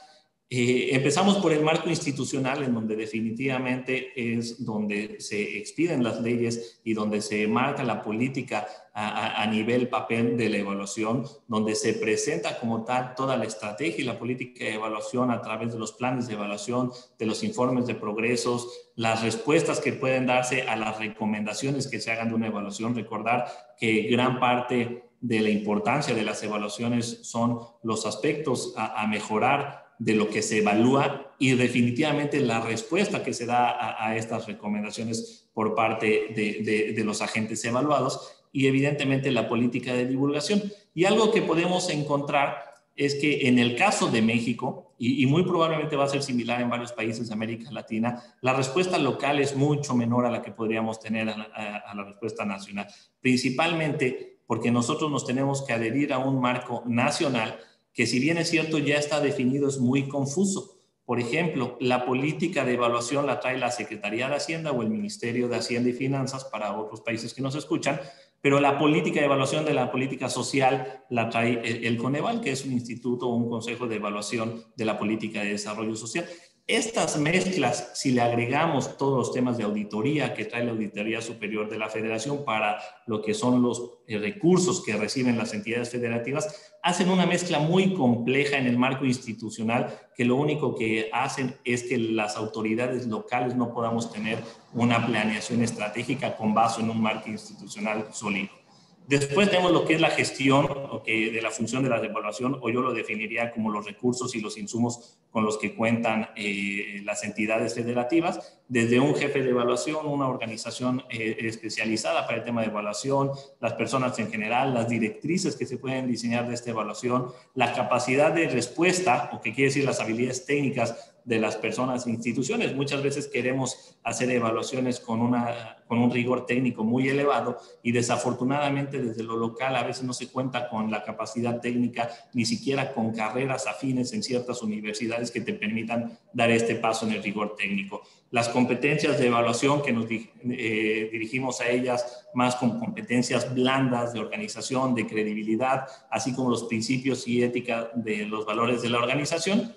Eh, empezamos por el marco institucional, en donde definitivamente es donde se expiden las leyes y donde se marca la política a, nivel papel de la evaluación, donde se presenta como tal toda la estrategia y la política de evaluación a través de los planes de evaluación, de los informes de progresos, las respuestas que pueden darse a las recomendaciones que se hagan de una evaluación. Recordar que gran parte de la importancia de las evaluaciones son los aspectos a, a mejorar de lo que se evalúa y definitivamente la respuesta que se da a, estas recomendaciones por parte de, los agentes evaluados y evidentemente la política de divulgación. Y algo que podemos encontrar es que en el caso de México, y, muy probablemente va a ser similar en varios países de América Latina, la respuesta local es mucho menor a la que podríamos tener a la respuesta nacional, principalmente porque nosotros nos tenemos que adherir a un marco nacional que si bien es cierto ya está definido, es muy confuso. Por ejemplo, la política de evaluación la trae la Secretaría de Hacienda o el Ministerio de Hacienda y Finanzas para otros países que nos escuchan, pero la política de evaluación de la política social la trae el Coneval, que es un instituto o un consejo de evaluación de la política de desarrollo social. Estas mezclas, si le agregamos todos los temas de auditoría que trae la Auditoría Superior de la Federación para lo que son los eh, recursos que reciben las entidades federativas, hacen una mezcla muy compleja en el marco institucional que lo único que hacen es que las autoridades locales no podamos tener una planeación estratégica con base en un marco institucional sólido. Después tenemos lo que es la gestión de la función de la evaluación o yo lo definiría como los recursos y los insumos con los que cuentan eh, las entidades federativas, desde un jefe de evaluación, una organización eh, especializada para el tema de evaluación, las personas en general, las directrices que se pueden diseñar de esta evaluación, la capacidad de respuesta, o que quiere decir las habilidades técnicas de las personas e instituciones. Muchas veces queremos hacer evaluaciones con, una, con un rigor técnico muy elevado y desafortunadamente desde lo local a veces no se cuenta con la capacidad técnica, ni siquiera con carreras afines en ciertas universidades que te permitan dar este paso en el rigor técnico. Las competencias de evaluación que nos eh, dirigimos a ellas más con competencias blandas de organización, de credibilidad, así como los principios y ética de los valores de la organización,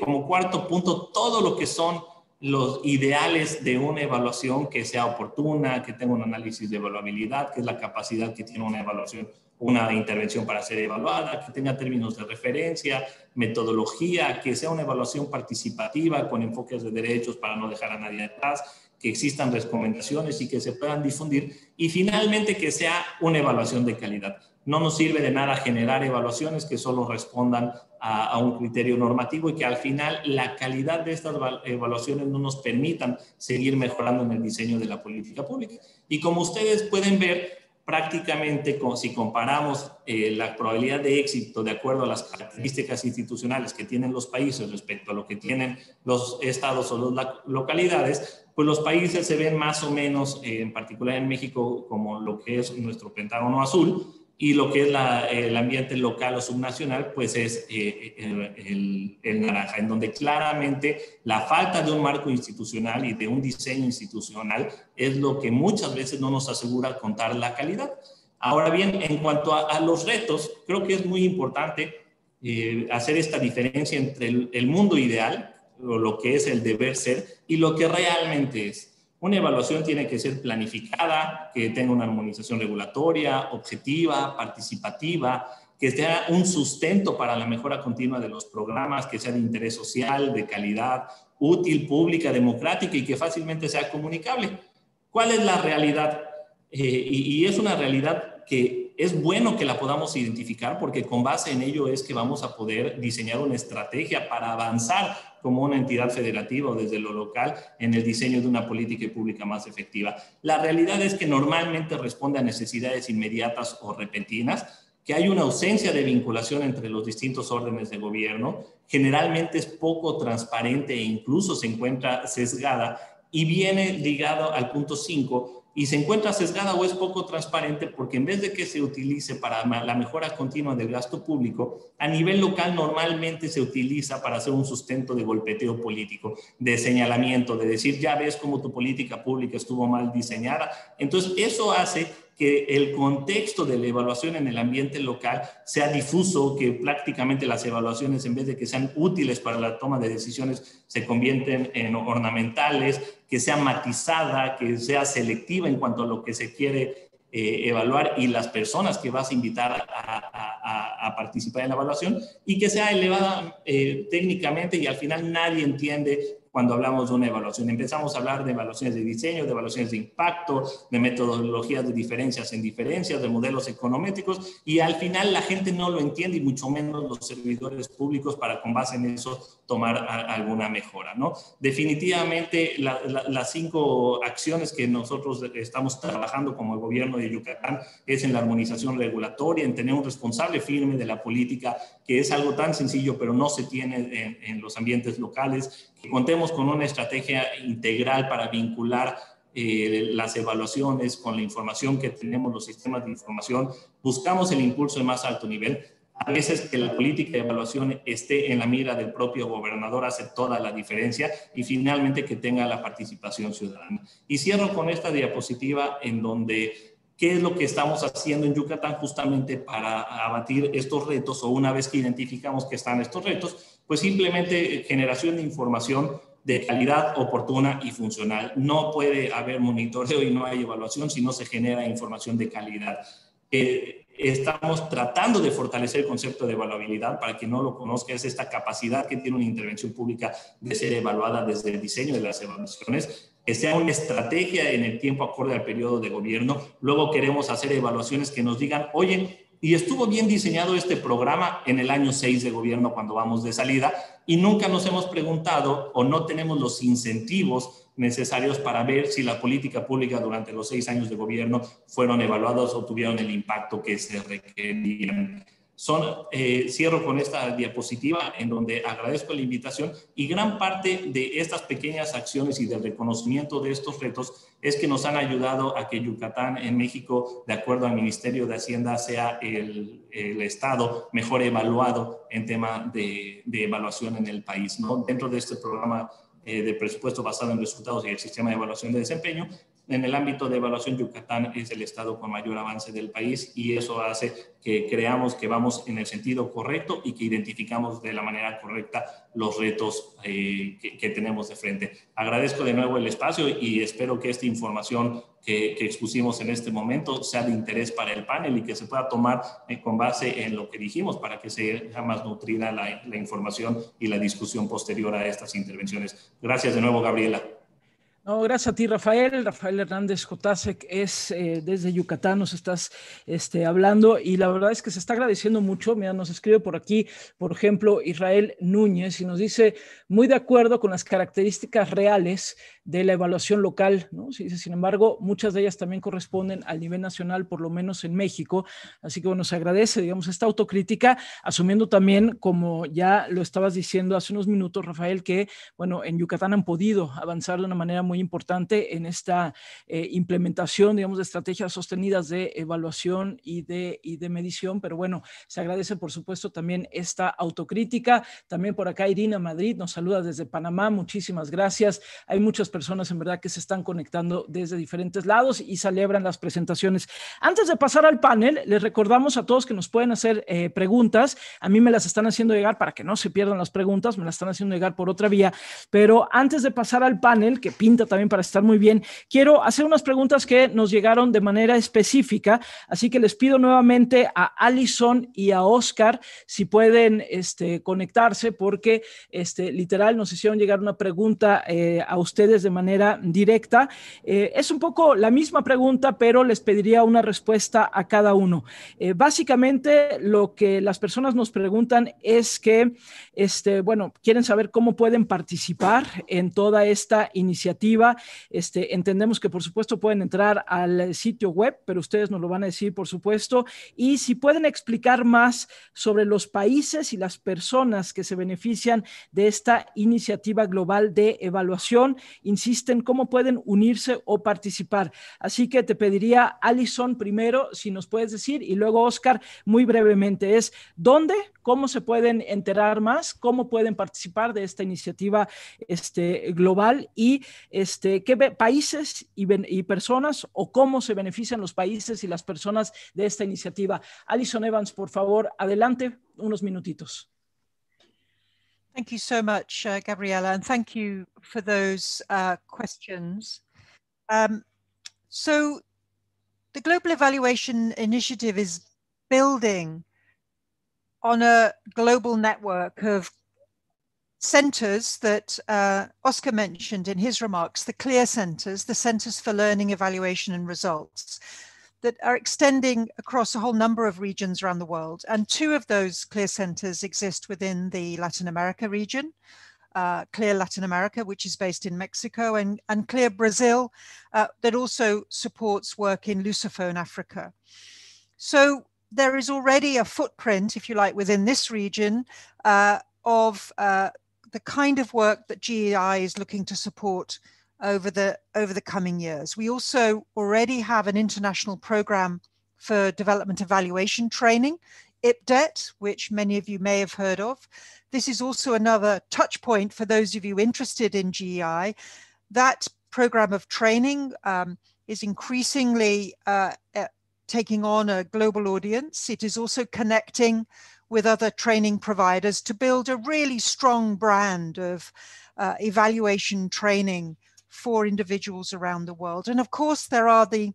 como cuarto punto, todo lo que son los ideales de una evaluación que sea oportuna, que tenga un análisis de evaluabilidad, que es la capacidad que tiene una evaluación, una intervención para ser evaluada, que tenga términos de referencia, metodología, que sea una evaluación participativa con enfoques de derechos para no dejar a nadie atrás, que existan recomendaciones y que se puedan difundir y finalmente que sea una evaluación de calidad. No nos sirve de nada generar evaluaciones que solo respondan a, un criterio normativo y que al final la calidad de estas evaluaciones no nos permitan seguir mejorando en el diseño de la política pública. Y como ustedes pueden ver, prácticamente si comparamos eh, la probabilidad de éxito de acuerdo a las características institucionales que tienen los países respecto a lo que tienen los estados o las localidades, pues los países se ven más o menos, eh, en particular en México, como lo que es nuestro Pentágono Azul, y lo que es el ambiente local o subnacional, pues es eh, el, naranja, en donde claramente la falta de un marco institucional y de un diseño institucional es lo que muchas veces no nos asegura contar la calidad. Ahora bien, en cuanto a, los retos, creo que es muy importante eh, hacer esta diferencia entre el, el mundo ideal, o lo que es el deber ser, y lo que realmente es. Una evaluación tiene que ser planificada, que tenga una armonización regulatoria, objetiva, participativa, que sea un sustento para la mejora continua de los programas, que sea de interés social, de calidad, útil, pública, democrática y que fácilmente sea comunicable. ¿Cuál es la realidad? Eh, y es una realidad que es bueno que la podamos identificar porque con base en ello es que vamos a poder diseñar una estrategia para avanzar como una entidad federativa o desde lo local en el diseño de una política pública más efectiva. La realidad es que normalmente responde a necesidades inmediatas o repentinas, que hay una ausencia de vinculación entre los distintos órdenes de gobierno, generalmente es poco transparente e incluso se encuentra sesgada y viene ligado al punto 5 y se encuentra sesgada o es poco transparente porque en vez de que se utilice para la mejora continua del gasto público, a nivel local normalmente se utiliza para hacer un sustento de golpeteo político, de señalamiento, de decir, ya ves cómo tu política pública estuvo mal diseñada. Entonces, eso hace que el contexto de la evaluación en el ambiente local sea difuso, que prácticamente las evaluaciones, en vez de que sean útiles para la toma de decisiones, se convierten en ornamentales, que sea matizada, que sea selectiva en cuanto a lo que se quiere eh, evaluar y las personas que vas a invitar a, participar en la evaluación y que sea elevada eh, técnicamente y al final nadie entiende cuando hablamos de una evaluación. Empezamos a hablar de evaluaciones de diseño, de evaluaciones de impacto, de metodologías de diferencias en diferencias, de modelos econométricos, y al final la gente no lo entiende y mucho menos los servidores públicos para con base en eso tomar alguna mejora. ¿no? Definitivamente las cinco acciones que nosotros estamos trabajando como el gobierno de Yucatán es en la armonización regulatoria, en tener un responsable firme de la política, que es algo tan sencillo pero no se tiene en los ambientes locales, contemos con una estrategia integral para vincular eh, las evaluaciones con la información que tenemos, los sistemas de información, buscamos el impulso en más alto nivel. A veces que la política de evaluación esté en la mira del propio gobernador hace toda la diferencia y finalmente que tenga la participación ciudadana. Y cierro con esta diapositiva en donde qué es lo que estamos haciendo en Yucatán justamente para abatir estos retos o una vez que identificamos que están estos retos, pues simplemente generación de información de calidad oportuna y funcional. No puede haber monitoreo y no hay evaluación si no se genera información de calidad. Eh, estamos tratando de fortalecer el concepto de evaluabilidad para que no lo conozca, es esta capacidad que tiene una intervención pública de ser evaluada desde el diseño de las evaluaciones, que sea una estrategia en el tiempo acorde al periodo de gobierno. Luego queremos hacer evaluaciones que nos digan, oye, y estuvo bien diseñado este programa en el año 6 de gobierno cuando vamos de salida y nunca nos hemos preguntado o no tenemos los incentivos necesarios para ver si la política pública durante los seis años de gobierno fueron evaluados o tuvieron el impacto que se requería son, eh, cierro con esta diapositiva en donde agradezco la invitación y gran parte de estas pequeñas acciones y del reconocimiento de estos retos es que nos han ayudado a que Yucatán en México, de acuerdo al Ministerio de Hacienda, sea el, estado mejor evaluado en tema de, de evaluación en el país. ¿no? Dentro de este programa eh, de presupuesto basado en resultados y el sistema de evaluación de desempeño, en el ámbito de evaluación, Yucatán es el estado con mayor avance del país y eso hace que creamos que vamos en el sentido correcto y que identificamos de la manera correcta los retos eh, que, tenemos de frente. Agradezco de nuevo el espacio y espero que esta información que, expusimos en este momento sea de interés para el panel y que se pueda tomar eh, con base en lo que dijimos para que sea más nutrida la información y la discusión posterior a estas intervenciones. Gracias de nuevo, Gabriela gracias a ti, Rafael. Rafael Hernández Jotasek es eh, desde Yucatán, nos estás este, hablando y la verdad es que se está agradeciendo mucho. Mira, nos escribe por aquí, por ejemplo, Israel Núñez y nos dice, muy de acuerdo con las características reales de la evaluación local. ¿no? Sin embargo, muchas de ellas también corresponden al nivel nacional, por lo menos en México. Así que bueno, se agradece, digamos, esta autocrítica, asumiendo también, como ya lo estabas diciendo hace unos minutos, Rafael, que bueno, en Yucatán han podido avanzar de una manera muy importante en esta eh, implementación, digamos, de estrategias sostenidas de evaluación y de, de medición. Pero bueno, se agradece, por supuesto, también esta autocrítica. También por acá Irina Madrid nos saluda desde Panamá. Muchísimas gracias. Hay muchas personas en verdad que se están conectando desde diferentes lados y celebran las presentaciones. Antes de pasar al panel, les recordamos a todos que nos pueden hacer eh, preguntas. A mí me las están haciendo llegar para que no se pierdan las preguntas, me las están haciendo llegar por otra vía. Pero antes de pasar al panel, que pinta también para estar muy bien, quiero hacer unas preguntas que nos llegaron de manera específica. Así que les pido nuevamente a Alison y a Oscar si pueden este, conectarse porque este, literal nos hicieron llegar una pregunta eh, a ustedes de de manera directa. Eh, es un poco la misma pregunta, pero les pediría una respuesta a cada uno. Eh, básicamente, lo que las personas nos preguntan es que, este, bueno, quieren saber cómo pueden participar en toda esta iniciativa. Este, entendemos que, por supuesto, pueden entrar al sitio web, pero ustedes nos lo van a decir, por supuesto. Y si pueden explicar más sobre los países y las personas que se benefician de esta iniciativa global de evaluación insisten cómo pueden unirse o participar. Así que te pediría, Alison, primero, si nos puedes decir, y luego, Oscar, muy brevemente, es dónde, cómo se pueden enterar más, cómo pueden participar de esta iniciativa este, global y este, qué países y, y personas o cómo se benefician los países y las personas de esta iniciativa. Alison Evans, por favor, adelante unos minutitos. Thank you so much, uh, Gabriella, and thank you for those uh, questions. Um, so the Global Evaluation Initiative is building on a global network of centers that uh, Oscar mentioned in his remarks, the CLEAR centers, the Centers for Learning, Evaluation and Results that are extending across a whole number of regions around the world. And two of those CLEAR centers exist within the Latin America region. Uh, CLEAR Latin America, which is based in Mexico, and, and CLEAR Brazil, uh, that also supports work in Lusophone Africa. So there is already a footprint, if you like, within this region uh, of uh, the kind of work that GEI is looking to support over the over the coming years. We also already have an international program for development evaluation training, IPDET, which many of you may have heard of. This is also another touch point for those of you interested in GEI. That program of training um, is increasingly uh, taking on a global audience. It is also connecting with other training providers to build a really strong brand of uh, evaluation training for individuals around the world. And of course, there are the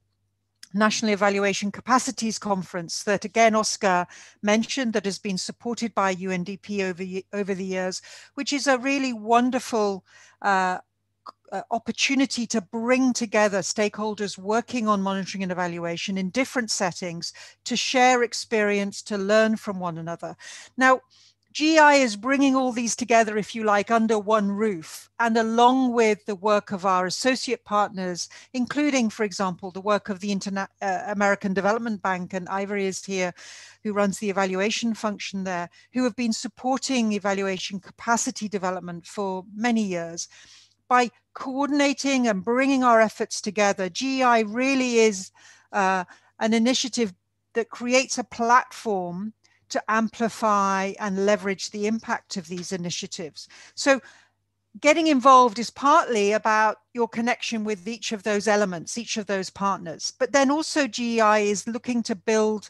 National Evaluation Capacities Conference that again Oscar mentioned that has been supported by UNDP over, over the years, which is a really wonderful uh, uh, opportunity to bring together stakeholders working on monitoring and evaluation in different settings to share experience, to learn from one another. Now, GI is bringing all these together, if you like, under one roof, and along with the work of our associate partners, including, for example, the work of the Interna- uh, American Development Bank, and Ivory is here, who runs the evaluation function there, who have been supporting evaluation capacity development for many years. By coordinating and bringing our efforts together, GI really is uh, an initiative that creates a platform to amplify and leverage the impact of these initiatives. So getting involved is partly about your connection with each of those elements, each of those partners. But then also, GEI is looking to build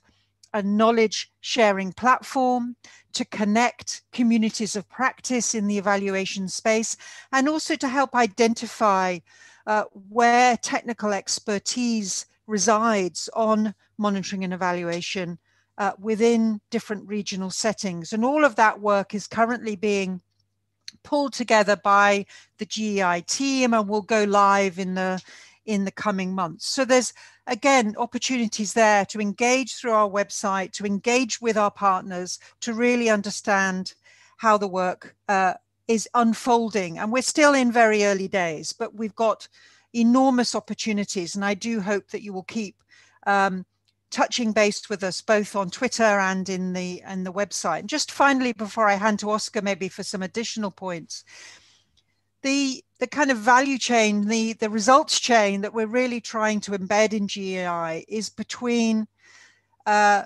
a knowledge sharing platform to connect communities of practice in the evaluation space and also to help identify uh, where technical expertise resides on monitoring and evaluation uh, within different regional settings. And all of that work is currently being pulled together by the GEI team and will go live in the in the coming months. So there's again opportunities there to engage through our website, to engage with our partners, to really understand how the work uh, is unfolding. And we're still in very early days, but we've got enormous opportunities, and I do hope that you will keep um, touching base with us both on Twitter and in the and the website. And just finally, before I hand to Oscar, maybe for some additional points, the the kind of value chain, the the results chain that we're really trying to embed in GEI is between uh,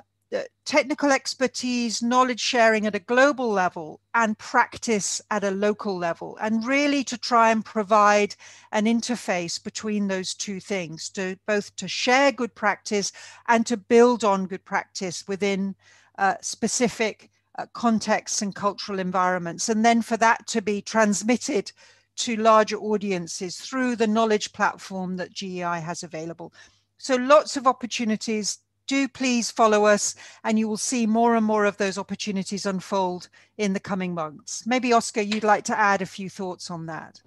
technical expertise, knowledge sharing at a global level, and practice at a local level, and really to try and provide an interface between those two things to both to share good practice and to build on good practice within uh, specific uh, contexts and cultural environments, and then for that to be transmitted to larger audiences through the knowledge platform that GEI has available. So lots of opportunities do please follow us and you will see more and more of those opportunities unfold in the coming months. Maybe, Oscar, you'd like to add a few thoughts on that.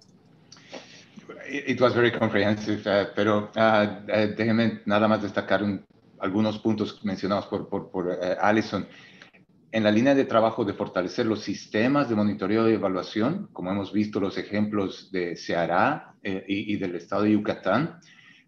It was very comprehensive, uh, pero uh, uh, déjeme nada más destacar un, algunos puntos mencionados por, por, por uh, Alison. En la línea de trabajo de fortalecer los sistemas de monitoreo y evaluación, como hemos visto los ejemplos de Ceará eh, y, y, del estado de Yucatán,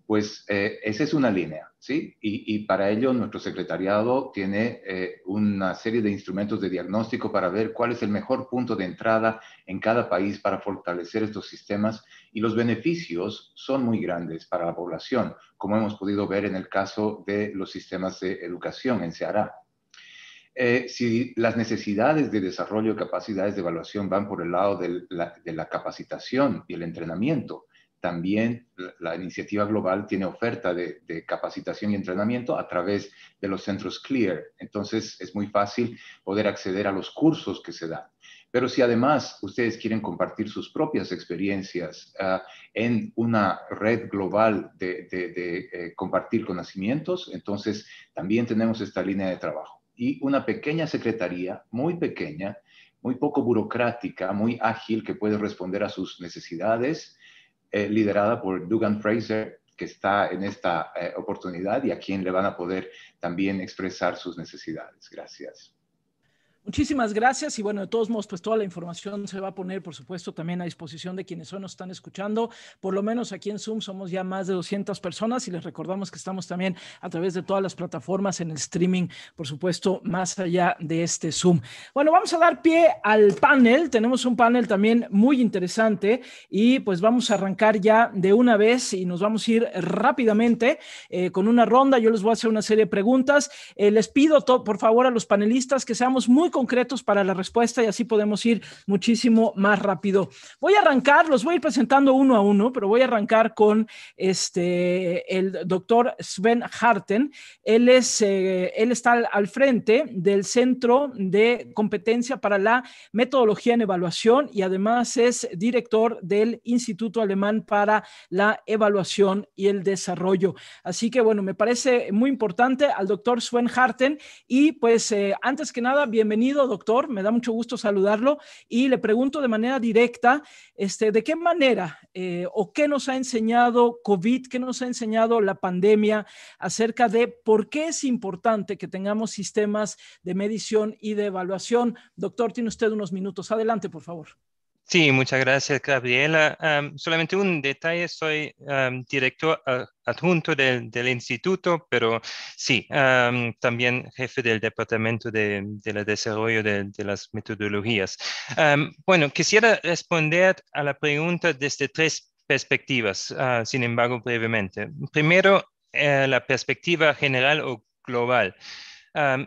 pues eh, esa es una línea, ¿sí? Y, para ello nuestro secretariado tiene eh, una serie de instrumentos de diagnóstico para ver cuál es el mejor punto de entrada en cada país para fortalecer estos sistemas y los beneficios son muy grandes para la población, como hemos podido ver en el caso de los sistemas de educación en Ceará. Eh, si las necesidades de desarrollo y capacidades de evaluación van por el lado de la capacitación y el entrenamiento, también la iniciativa global tiene oferta de, capacitación y entrenamiento a través de los centros CLEAR. Entonces es muy fácil poder acceder a los cursos que se dan. Pero si además ustedes quieren compartir sus propias experiencias ah, en una red global de, eh, compartir conocimientos, entonces también tenemos esta línea de trabajo. Y una pequeña secretaría, muy pequeña, muy poco burocrática, muy ágil, que puede responder a sus necesidades liderada por Dugan Fraser, que está en esta eh, oportunidad y a quien le van a poder también expresar sus necesidades. Gracias. Muchísimas gracias y bueno, de todos modos, pues toda la información se va a poner, por supuesto, también a disposición de quienes hoy nos están escuchando. Por lo menos aquí en Zoom somos ya más de 200 personas y les recordamos que estamos también a través de todas las plataformas en el streaming, por supuesto, más allá de este Zoom. Bueno, vamos a dar pie al panel. Tenemos un panel también muy interesante y pues vamos a arrancar ya de una vez y nos vamos a ir rápidamente eh, con una ronda. Yo les voy a hacer una serie de preguntas. Eh, les pido, por favor, a los panelistas que seamos muy concretos para la respuesta y así podemos ir muchísimo más rápido. Voy a arrancar, los voy a ir presentando uno a uno, pero voy a arrancar con este, el doctor Sven Harten. Él, es, eh, él está al, frente del Centro de Competencia para la Metodología en Evaluación y además es director del Instituto Alemán para la Evaluación y el Desarrollo. Así que bueno, me parece muy importante al doctor Sven Harten y pues eh, antes que nada, bienvenido bienvenido, doctor. Me da mucho gusto saludarlo y le pregunto de manera directa, este, ¿de qué manera eh, o qué nos ha enseñado COVID, qué nos ha enseñado la pandemia acerca de por qué es importante que tengamos sistemas de medición y de evaluación? Doctor, tiene usted unos minutos. Adelante, por favor. Sí, muchas gracias, Gabriela. solamente un detalle, soy director adjunto del, del, instituto, pero sí, también jefe del departamento de, desarrollo de, de, las metodologías. bueno, quisiera responder a la pregunta desde tres perspectivas, ah, sin embargo, brevemente. Primero, eh, la perspectiva general o global.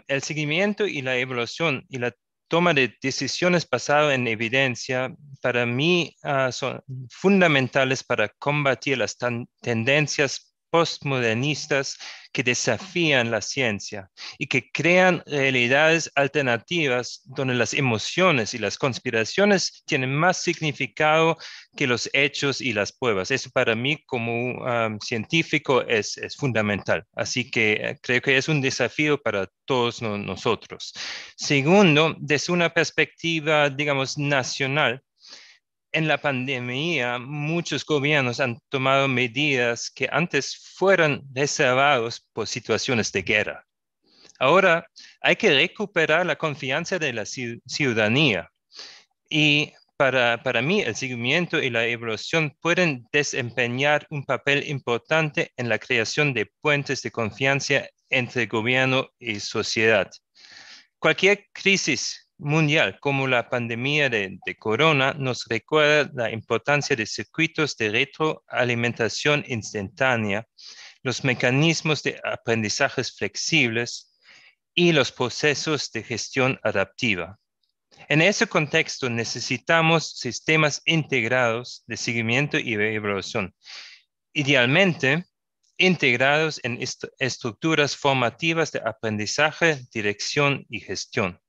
el seguimiento y la evolución y la toma de decisiones basadas en evidencia para mí ah, son fundamentales para combatir las tendencias postmodernistas que desafían la ciencia y que crean realidades alternativas donde las emociones y las conspiraciones tienen más significado que los hechos y las pruebas. Eso para mí como científico es, fundamental. Así que eh, creo que es un desafío para todos nosotros. Segundo, desde una perspectiva, digamos, nacional, en la pandemia, muchos gobiernos han tomado medidas que antes fueron reservados por situaciones de guerra. Ahora hay que recuperar la confianza de la ciudadanía y para, para, mí el seguimiento y la evaluación pueden desempeñar un papel importante en la creación de puentes de confianza entre gobierno y sociedad. Cualquier crisis mundial como la pandemia de, corona nos recuerda la importancia de circuitos de retroalimentación instantánea, los mecanismos de aprendizajes flexibles y los procesos de gestión adaptiva. En ese contexto necesitamos sistemas integrados de seguimiento y evaluación, idealmente integrados en estructuras formativas de aprendizaje, dirección y gestión.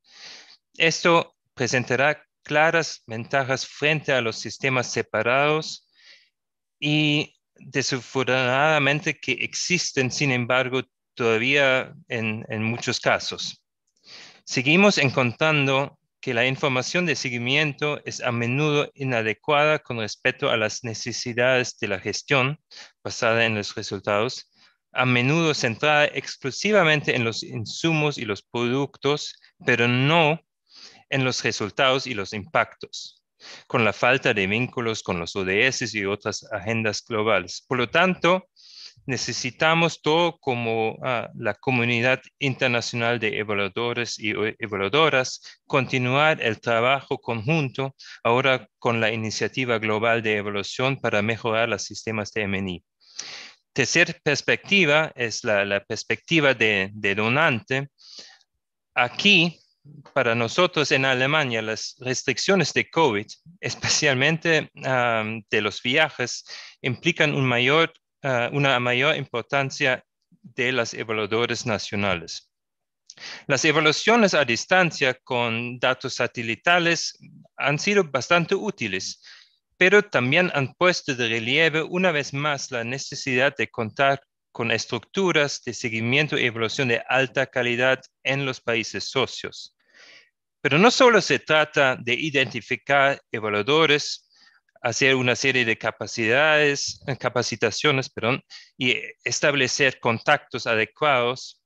Esto presentará claras ventajas frente a los sistemas separados y desafortunadamente que existen, sin embargo, todavía en, muchos casos. Seguimos encontrando que la información de seguimiento es a menudo inadecuada con respecto a las necesidades de la gestión basada en los resultados, a menudo centrada exclusivamente en los insumos y los productos, pero no en los resultados y los impactos, con la falta de vínculos con los ODS y otras agendas globales. Por lo tanto, necesitamos todo como ah, la comunidad internacional de evaluadores y evaluadoras continuar el trabajo conjunto ahora con la iniciativa global de evaluación para mejorar los sistemas de MNI. Tercera perspectiva es la, perspectiva de, de donante. Aquí para nosotros en Alemania las restricciones de COVID, <laughs> especialmente de los viajes, implican ah, una mayor importancia de los evaluadores nacionales. Las evaluaciones a distancia con datos satelitales han sido bastante útiles, pero también han puesto de relieve una vez más la necesidad de contar con estructuras de seguimiento y evaluación de alta calidad en los países socios. Pero no solo se trata de identificar evaluadores, hacer una serie de capacidades, eh, capacitaciones, perdón, y establecer contactos adecuados,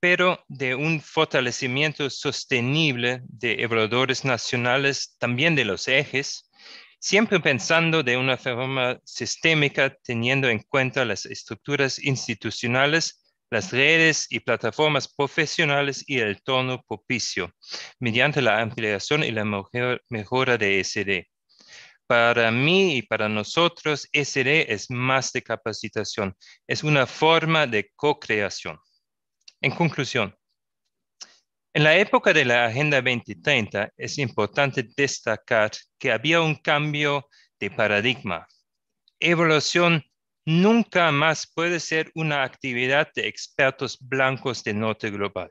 pero de un fortalecimiento sostenible de evaluadores nacionales, también de los ejes, siempre pensando de una forma sistémica, teniendo en cuenta las estructuras institucionales las redes y plataformas profesionales y el tono propicio, mediante la ampliación y la mejora de SD. Para mí y para nosotros, SD es más de capacitación, es una forma de co-creación. En conclusión, en la época de la Agenda 2030 es importante destacar que había un cambio de paradigma, evolución nunca más puede ser una actividad de expertos blancos de norte global.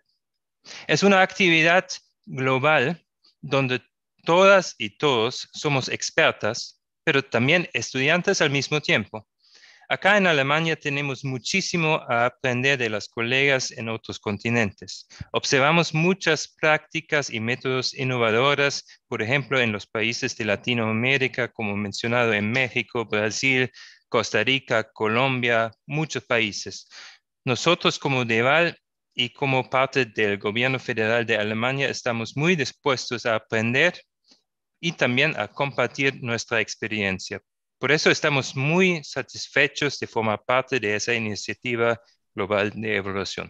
Es una actividad global donde todas y todos somos expertas, pero también estudiantes al mismo tiempo. Acá en Alemania tenemos muchísimo a aprender de las colegas en otros continentes. Observamos muchas prácticas y métodos innovadoras, por ejemplo, en los países de Latinoamérica, como mencionado en México, Brasil, Costa Rica, Colombia, muchos países. Nosotros como DEVAL y como parte del gobierno federal de Alemania estamos muy dispuestos a aprender y también a compartir nuestra experiencia. Por eso estamos muy satisfechos de formar parte de esa iniciativa global de evaluación.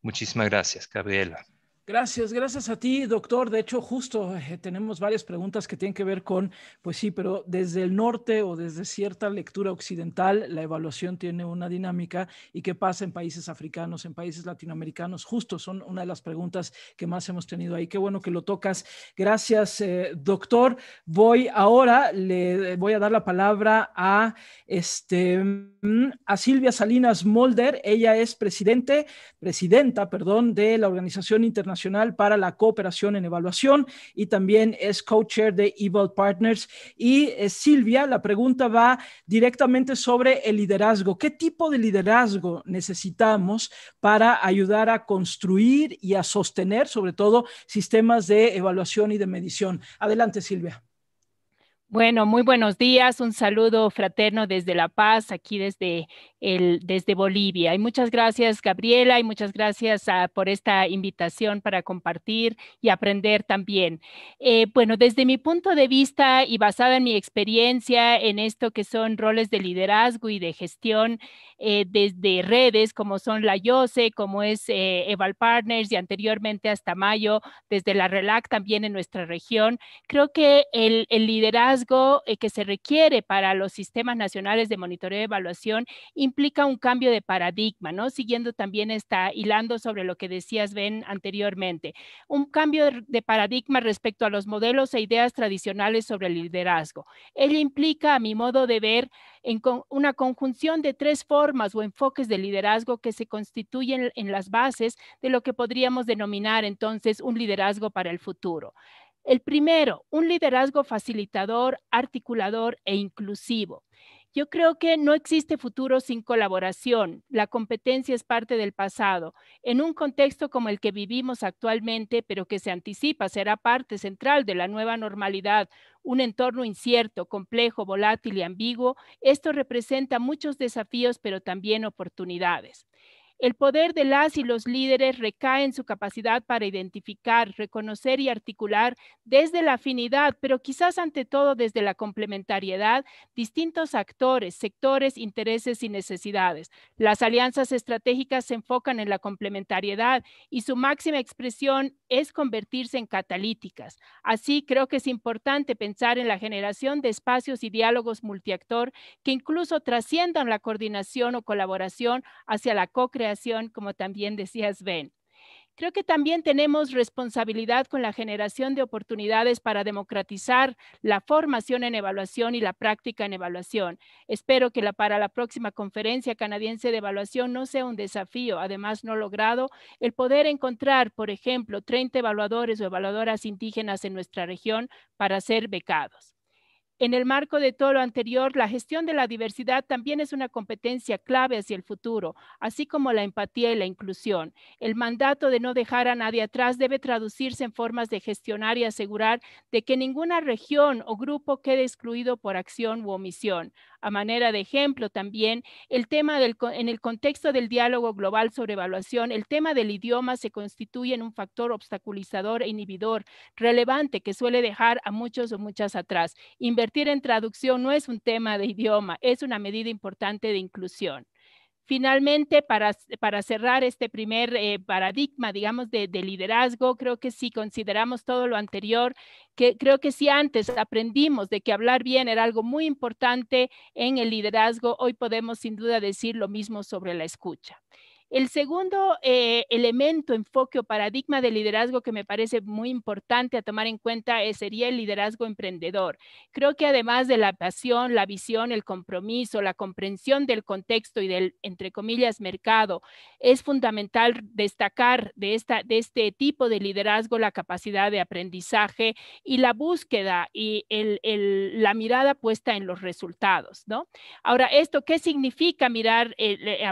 Muchísimas gracias, Gabriela. Gracias, gracias a ti, doctor. De hecho, justo eh, tenemos varias preguntas que tienen que ver con, pues sí, pero desde el norte o desde cierta lectura occidental, la evaluación tiene una dinámica y qué pasa en países africanos, en países latinoamericanos. Justo son una de las preguntas que más hemos tenido ahí. Qué bueno que lo tocas. Gracias, eh, doctor. Voy ahora, le voy a dar la palabra a, este, mm, a Silvia Salinas Molder. Ella es presidente, presidenta, perdón, de la Organización Internacional para la Cooperación en Evaluación y también es co-chair de Eval Partners. Y eh, Silvia, la pregunta va directamente sobre el liderazgo. ¿Qué tipo de liderazgo necesitamos para ayudar a construir y a sostener, sobre todo, sistemas de evaluación y de medición? Adelante, Silvia. Bueno, muy buenos días. Un saludo fraterno desde La Paz, aquí desde, el, desde Bolivia. Y muchas gracias, Gabriela, y muchas gracias ah, por esta invitación para compartir y aprender también. Eh, bueno, desde mi punto de vista y basada en mi experiencia en esto que son roles de liderazgo y de gestión eh, desde redes como son la YOSE, como es eh, Eval Partners y anteriormente hasta Mayo, desde la RELAC también en nuestra región, creo que el liderazgo eh, que se requiere para los sistemas nacionales de monitoreo y evaluación implica un cambio de paradigma, ¿no? Siguiendo también está hilando sobre lo que decías, Ben, anteriormente. Un cambio de paradigma respecto a los modelos e ideas tradicionales sobre el liderazgo. Él implica, a mi modo de ver, en una conjunción de tres formas o enfoques de liderazgo que se constituyen en las bases de lo que podríamos denominar entonces un liderazgo para el futuro. El primero, un liderazgo facilitador, articulador e inclusivo. Yo creo que no existe futuro sin colaboración. La competencia es parte del pasado. En un contexto como el que vivimos actualmente, pero que se anticipa será parte central de la nueva normalidad, un entorno incierto, complejo, volátil y ambiguo, esto representa muchos desafíos, pero también oportunidades. El poder de las y los líderes recae en su capacidad para identificar, reconocer y articular desde la afinidad, pero quizás ante todo desde la complementariedad, distintos actores, sectores, intereses y necesidades. Las alianzas estratégicas se enfocan en la complementariedad y su máxima expresión es convertirse en catalíticas. Así, creo que es importante pensar en la generación de espacios y diálogos multiactor que incluso trasciendan la coordinación o colaboración hacia la co-creación como también decías, Ben. Creo que también tenemos responsabilidad con la generación de oportunidades para democratizar la formación en evaluación y la práctica en evaluación. Espero que para la próxima conferencia canadiense de evaluación no sea un desafío, además no logrado, el poder encontrar, por ejemplo, 30 evaluadores o evaluadoras indígenas en nuestra región para ser becados. En el marco de todo lo anterior, la gestión de la diversidad también es una competencia clave hacia el futuro, así como la empatía y la inclusión. El mandato de no dejar a nadie atrás debe traducirse en formas de gestionar y asegurar de que ninguna región o grupo quede excluido por acción u omisión a manera de ejemplo también, el tema del, en el contexto del diálogo global sobre evaluación, el tema del idioma se constituye en un factor obstaculizador e inhibidor relevante que suele dejar a muchos o muchas atrás. Invertir en traducción no es un tema de idioma, es una medida importante de inclusión. Finalmente, para, cerrar este primer eh, paradigma, digamos, de, liderazgo, creo que si consideramos todo lo anterior, creo que si antes aprendimos de que hablar bien era algo muy importante en el liderazgo, hoy podemos sin duda decir lo mismo sobre la escucha. El segundo eh, elemento, enfoque o paradigma de liderazgo que me parece muy importante a tomar en cuenta eh, sería el liderazgo emprendedor. Creo que además de la pasión, la visión, el compromiso, la comprensión del contexto y del, entre comillas, mercado, es fundamental destacar de, esta, de este tipo de liderazgo la capacidad de aprendizaje y la búsqueda y el, la mirada puesta en los resultados, ¿no? Ahora, ¿esto qué significa mirar, eh,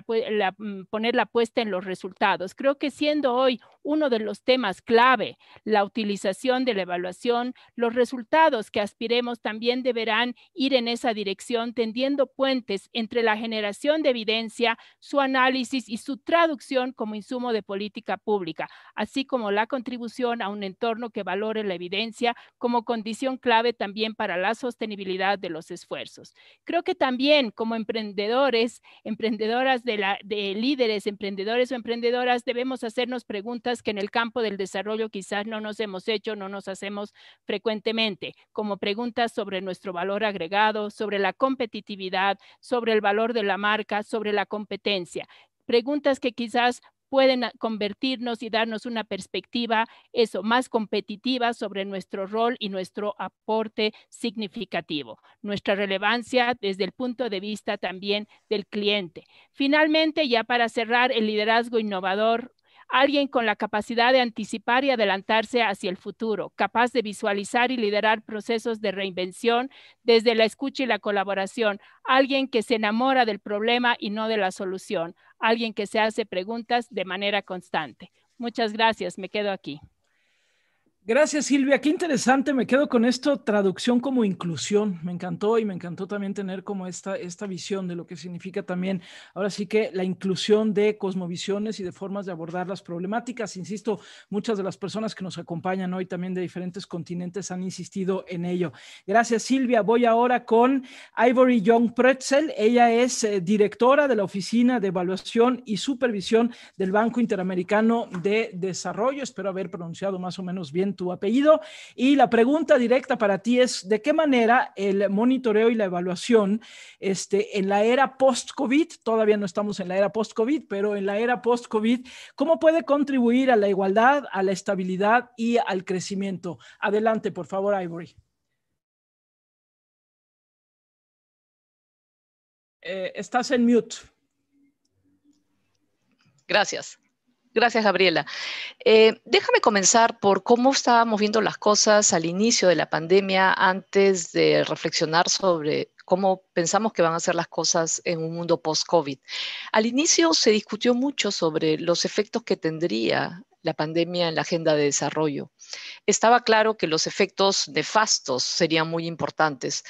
mm, poner la apuesta en los resultados. Creo que siendo hoy uno de los temas clave, la utilización de la evaluación, los resultados que aspiremos también deberán ir en esa dirección, tendiendo puentes entre la generación de evidencia, su análisis y su traducción como insumo de política pública, así como la contribución a un entorno que valore la evidencia como condición clave también para la sostenibilidad de los esfuerzos. Creo que también como emprendedores, emprendedoras de, la, de líderes, emprendedores o emprendedoras, debemos hacernos preguntas que en el campo del desarrollo quizás no nos hemos hecho, no nos hacemos frecuentemente, como preguntas sobre nuestro valor agregado, sobre la competitividad, sobre el valor de la marca, sobre la competencia. Preguntas que quizás pueden ah, convertirnos y darnos una perspectiva, eso, más competitiva sobre nuestro rol y nuestro aporte significativo, nuestra relevancia desde el punto de vista también del cliente. Finalmente, ya para cerrar, el liderazgo innovador alguien con la capacidad de anticipar y adelantarse hacia el futuro, capaz de visualizar y liderar procesos de reinvención desde la escucha y la colaboración, alguien que se enamora del problema y no de la solución, alguien que se hace preguntas de manera constante. Muchas gracias, me quedo aquí. Gracias, Silvia. Qué interesante. Me quedo con esto, traducción como inclusión. Me encantó y me encantó también tener como esta, esta visión de lo que significa también, ahora sí que la inclusión de cosmovisiones y de formas de abordar las problemáticas. Insisto, muchas de las personas que nos acompañan hoy también de diferentes continentes han insistido en ello. Gracias, Silvia. Voy ahora con Ivory Young Pretzel. Ella es eh, directora de la Oficina de Evaluación y Supervisión del Banco Interamericano de Desarrollo. Espero haber pronunciado más o menos bien tu apellido. Y la pregunta directa para ti es, ¿de qué manera el monitoreo y la evaluación este, en la era post-COVID, todavía no estamos en la era post-COVID, pero en la era post-COVID, cómo puede contribuir a la igualdad, a la estabilidad y al crecimiento? Adelante, por favor, Ivory. Eh, estás en mute. Gracias. Gracias, Gabriela. Eh, déjame comenzar por cómo estábamos viendo las cosas al inicio de la pandemia antes de reflexionar sobre cómo pensamos que van a ser las cosas en un mundo post-COVID. Al inicio se discutió mucho sobre los efectos que tendría la pandemia en la agenda de desarrollo. Estaba claro que los efectos nefastos serían muy importantes.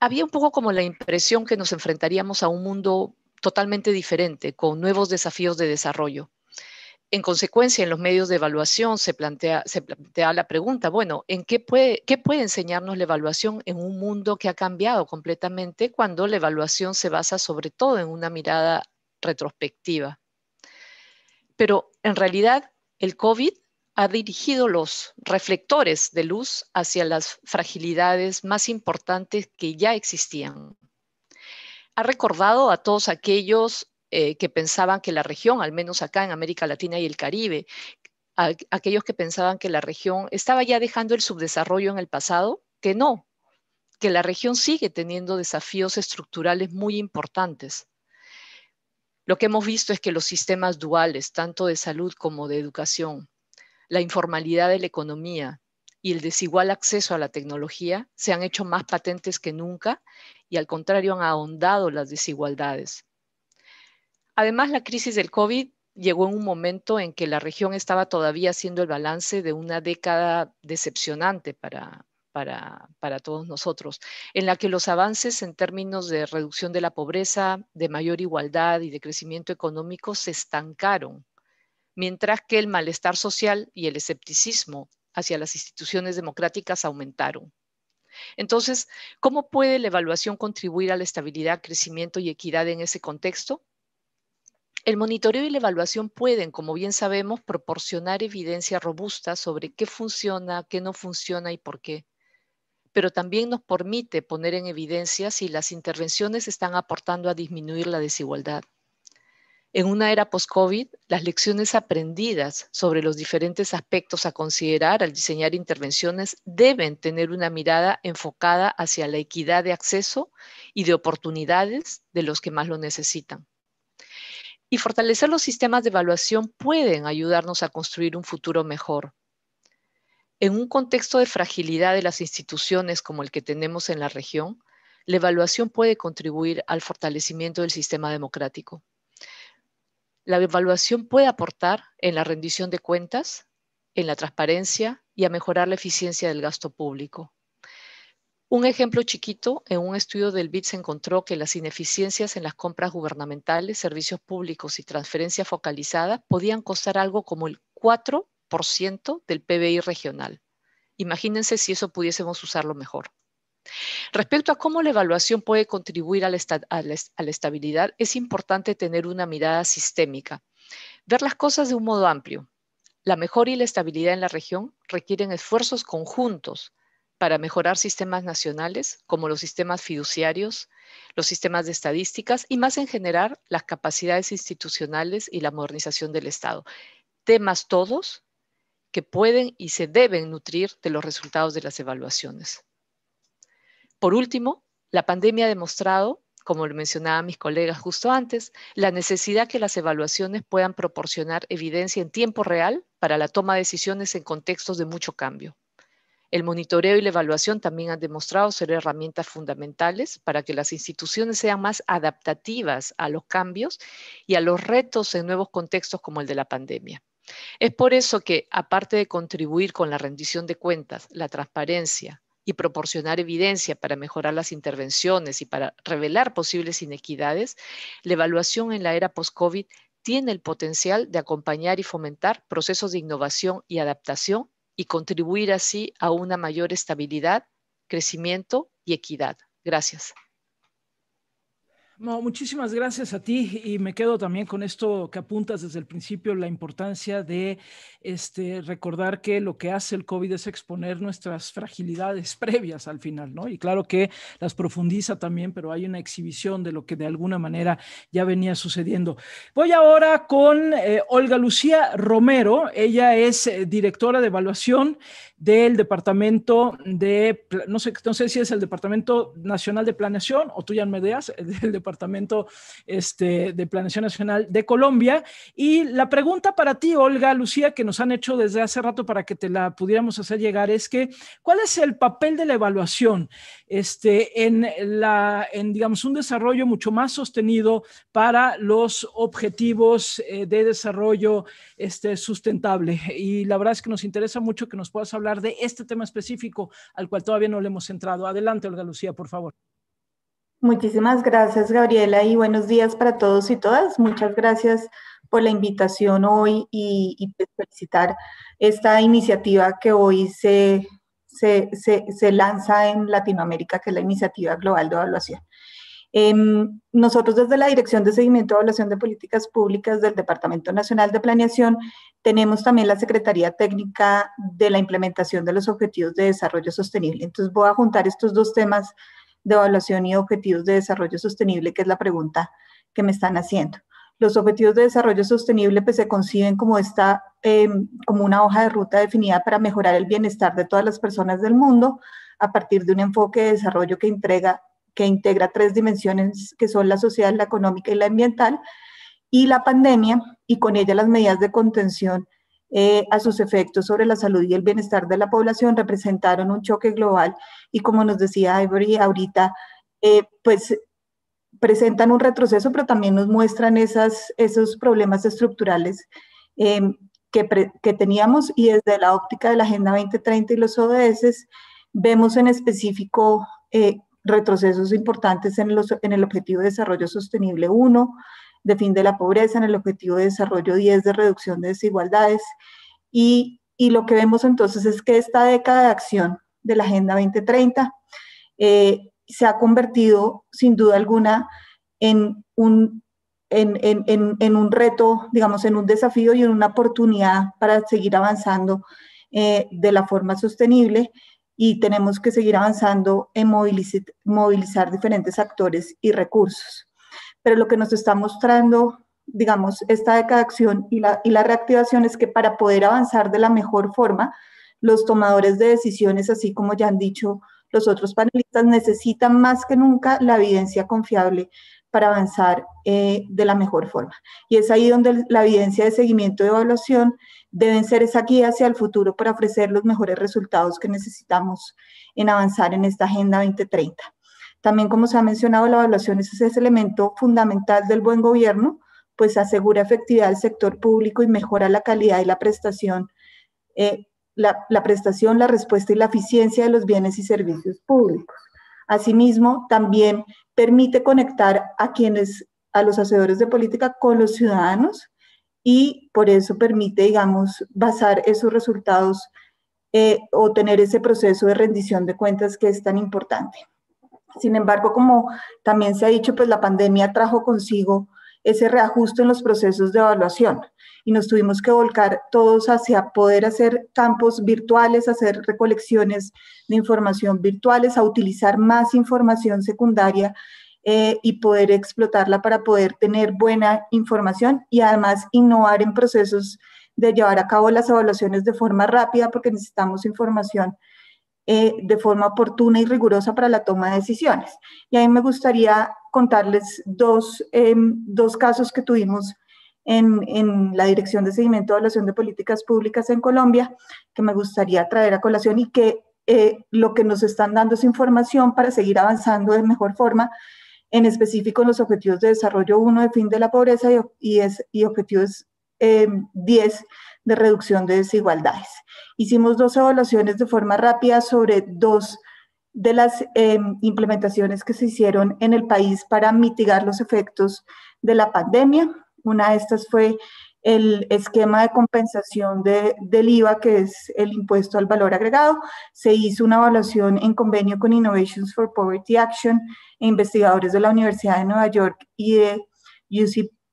Había un poco como la impresión que nos enfrentaríamos a un mundo totalmente diferente, con nuevos desafíos de desarrollo en consecuencia, en los medios de evaluación se plantea, la pregunta, bueno, ¿en qué puede, qué puede enseñarnos la evaluación en un mundo que ha cambiado completamente cuando la evaluación se basa sobre todo en una mirada retrospectiva? Pero en realidad el COVID ha dirigido los reflectores de luz hacia las fragilidades más importantes que ya existían. Ha recordado a todos aquellos eh, que pensaban que la región, al menos acá en América Latina y el Caribe, aquellos que pensaban que la región estaba ya dejando el subdesarrollo en el pasado, que no, que la región sigue teniendo desafíos estructurales muy importantes. Lo que hemos visto es que los sistemas duales, tanto de salud como de educación, la informalidad de la economía y el desigual acceso a la tecnología se han hecho más patentes que nunca y al contrario han ahondado las desigualdades. Además, la crisis del COVID llegó en un momento en que la región estaba todavía haciendo el balance de una década decepcionante para, para, todos nosotros, en la que los avances en términos de reducción de la pobreza, de mayor igualdad y de crecimiento económico se estancaron, mientras que el malestar social y el escepticismo hacia las instituciones democráticas aumentaron. Entonces, ¿cómo puede la evaluación contribuir a la estabilidad, crecimiento y equidad en ese contexto? El monitoreo y la evaluación pueden, como bien sabemos, proporcionar evidencia robusta sobre qué funciona, qué no funciona y por qué, pero también nos permite poner en evidencia si las intervenciones están aportando a disminuir la desigualdad. En una era post-COVID, las lecciones aprendidas sobre los diferentes aspectos a considerar al diseñar intervenciones deben tener una mirada enfocada hacia la equidad de acceso y de oportunidades de los que más lo necesitan y fortalecer los sistemas de evaluación pueden ayudarnos a construir un futuro mejor. En un contexto de fragilidad de las instituciones como el que tenemos en la región, la evaluación puede contribuir al fortalecimiento del sistema democrático. La evaluación puede aportar en la rendición de cuentas, en la transparencia y a mejorar la eficiencia del gasto público. Un ejemplo chiquito, en un estudio del BID se encontró que las ineficiencias en las compras gubernamentales, servicios públicos y transferencias focalizadas podían costar algo como el 4% del PBI regional. Imagínense si eso pudiésemos usarlo mejor. Respecto a cómo la evaluación puede contribuir a la, a la, estabilidad, es importante tener una mirada sistémica, ver las cosas de un modo amplio. La mejora y la estabilidad en la región requieren esfuerzos conjuntos para mejorar sistemas nacionales como los sistemas fiduciarios, los sistemas de estadísticas y más en general las capacidades institucionales y la modernización del Estado. Temas todos que pueden y se deben nutrir de los resultados de las evaluaciones. Por último, la pandemia ha demostrado, como lo mencionaban mis colegas justo antes, la necesidad que las evaluaciones puedan proporcionar evidencia en tiempo real para la toma de decisiones en contextos de mucho cambio. El monitoreo y la evaluación también han demostrado ser herramientas fundamentales para que las instituciones sean más adaptativas a los cambios y a los retos en nuevos contextos como el de la pandemia. Es por eso que, aparte de contribuir con la rendición de cuentas, la transparencia y proporcionar evidencia para mejorar las intervenciones y para revelar posibles inequidades, la evaluación en la era post-COVID tiene el potencial de acompañar y fomentar procesos de innovación y adaptación y contribuir así a una mayor estabilidad, crecimiento y equidad. Gracias. No, muchísimas gracias a ti y me quedo también con esto que apuntas desde el principio, la importancia de este, recordar que lo que hace el COVID es exponer nuestras fragilidades <laughs> previas al final, ¿no? Y claro que las profundiza también, pero hay una exhibición de lo que de alguna manera ya venía sucediendo. Voy ahora con eh, Olga Lucía Romero, ella es eh, directora de evaluación del Departamento de, no sé, no si es el Departamento Nacional de Planeación o tú ya me deas, el del Departamento este, de Planeación Nacional de Colombia. Y la pregunta para ti, Olga, Lucía, que nos han hecho desde hace rato para que te la pudiéramos hacer llegar es que, ¿cuál es el papel de la evaluación? este, en, la, en, digamos, un desarrollo mucho más sostenido para los objetivos eh, de desarrollo este, sustentable. Y la verdad es que nos interesa mucho que nos puedas hablar de este tema específico al cual todavía no le hemos entrado. Adelante, Olga Lucía, por favor. Muchísimas gracias, Gabriela, y buenos días para todos y todas. Muchas gracias por la invitación hoy y pues, felicitar esta iniciativa que hoy se se, lanza en Latinoamérica, que es la Iniciativa Global de Evaluación. Em, nosotros desde la Dirección de Seguimiento y Evaluación de Políticas Públicas del Departamento Nacional de Planeación tenemos también la Secretaría Técnica de la Implementación de los Objetivos de Desarrollo Sostenible. Entonces voy a juntar estos dos temas de evaluación y objetivos de desarrollo sostenible, que es la pregunta que me están haciendo. Los objetivos de desarrollo sostenible pues, se conciben como esta Em, como una hoja de ruta definida para mejorar el bienestar de todas las personas del mundo a partir de un enfoque de desarrollo que, entrega, que integra tres dimensiones que son la social, la económica y la ambiental, y la pandemia y con ella las medidas de contención eh, a sus efectos sobre la salud y el bienestar de la población representaron un choque global y como nos decía Ivory ahorita, eh, pues presentan un retroceso, pero también nos muestran esas, esos problemas estructurales em, que, teníamos y desde la óptica de la Agenda 2030 y los ODS vemos en específico eh, retrocesos importantes en, los, en el Objetivo de Desarrollo Sostenible 1, de fin de la pobreza, en el Objetivo de Desarrollo 10 de reducción de desigualdades y, lo que vemos entonces es que esta década de acción de la Agenda 2030 eh, se ha convertido sin duda alguna en un en, un reto, digamos, en un desafío y en una oportunidad para seguir avanzando eh, de la forma sostenible y tenemos que seguir avanzando en movilizar, diferentes actores y recursos. Pero lo que nos está mostrando, digamos, esta década acción y la reactivación es que para poder avanzar de la mejor forma, los tomadores de decisiones, así como ya han dicho los otros panelistas, necesitan más que nunca la evidencia confiable para avanzar eh, de la mejor forma. Y es ahí donde la evidencia de seguimiento y evaluación deben ser esa guía hacia el futuro para ofrecer los mejores resultados que necesitamos en avanzar en esta Agenda 2030. También, como se ha mencionado, la evaluación es ese elemento fundamental del buen gobierno, pues asegura efectividad del sector público y mejora la calidad y la prestación, eh, la prestación, la respuesta y la eficiencia de los bienes y servicios públicos. Asimismo, también permite conectar a quienes, a los hacedores de política con los ciudadanos y por eso permite, digamos, basar esos resultados eh, o tener ese proceso de rendición de cuentas que es tan importante. Sin embargo, como también se ha dicho, pues la pandemia trajo consigo ese reajuste en los procesos de evaluación y nos tuvimos que volcar todos hacia poder hacer campos virtuales, hacer recolecciones de información virtuales, a utilizar más información secundaria eh, y poder explotarla para poder tener buena información y además innovar en procesos de llevar a cabo las evaluaciones de forma rápida porque necesitamos información eh, de forma oportuna y rigurosa para la toma de decisiones. Y ahí me gustaría contarles dos, em, casos que tuvimos en, la Dirección de Seguimiento de Evaluación de Políticas Públicas en Colombia, que me gustaría traer a colación y que eh, lo que nos están dando es información para seguir avanzando de mejor forma, en específico en los Objetivos de Desarrollo 1 de Fin de la Pobreza y, y, es, y Objetivos 10 em, de Reducción de Desigualdades. Hicimos dos evaluaciones de forma rápida sobre dos de las em, implementaciones que se hicieron en el país para mitigar los efectos de la pandemia. Una de estas fue el esquema de compensación de, del IVA, que es el impuesto al valor agregado. Se hizo una evaluación en convenio con Innovations for Poverty Action e investigadores de la Universidad de Nueva York y de,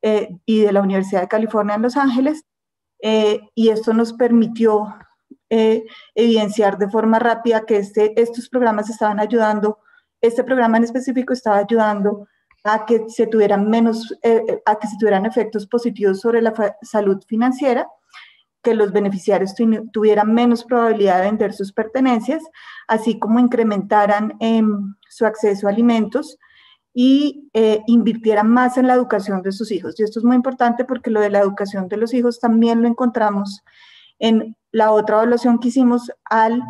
eh, y de la Universidad de California en Los Ángeles. Eh, y esto nos permitió eh, evidenciar de forma rápida que este, estos programas estaban ayudando, este programa en específico estaba ayudando a que se tuvieran menos, eh, eh, a que se tuvieran efectos positivos sobre la salud financiera, que los beneficiarios tuvieran menos probabilidad de vender sus pertenencias, así como incrementaran em, su acceso a alimentos y invirtieran más en la educación de sus hijos. Y esto es muy importante porque lo de la educación de los hijos también lo encontramos en la otra evaluación que hicimos al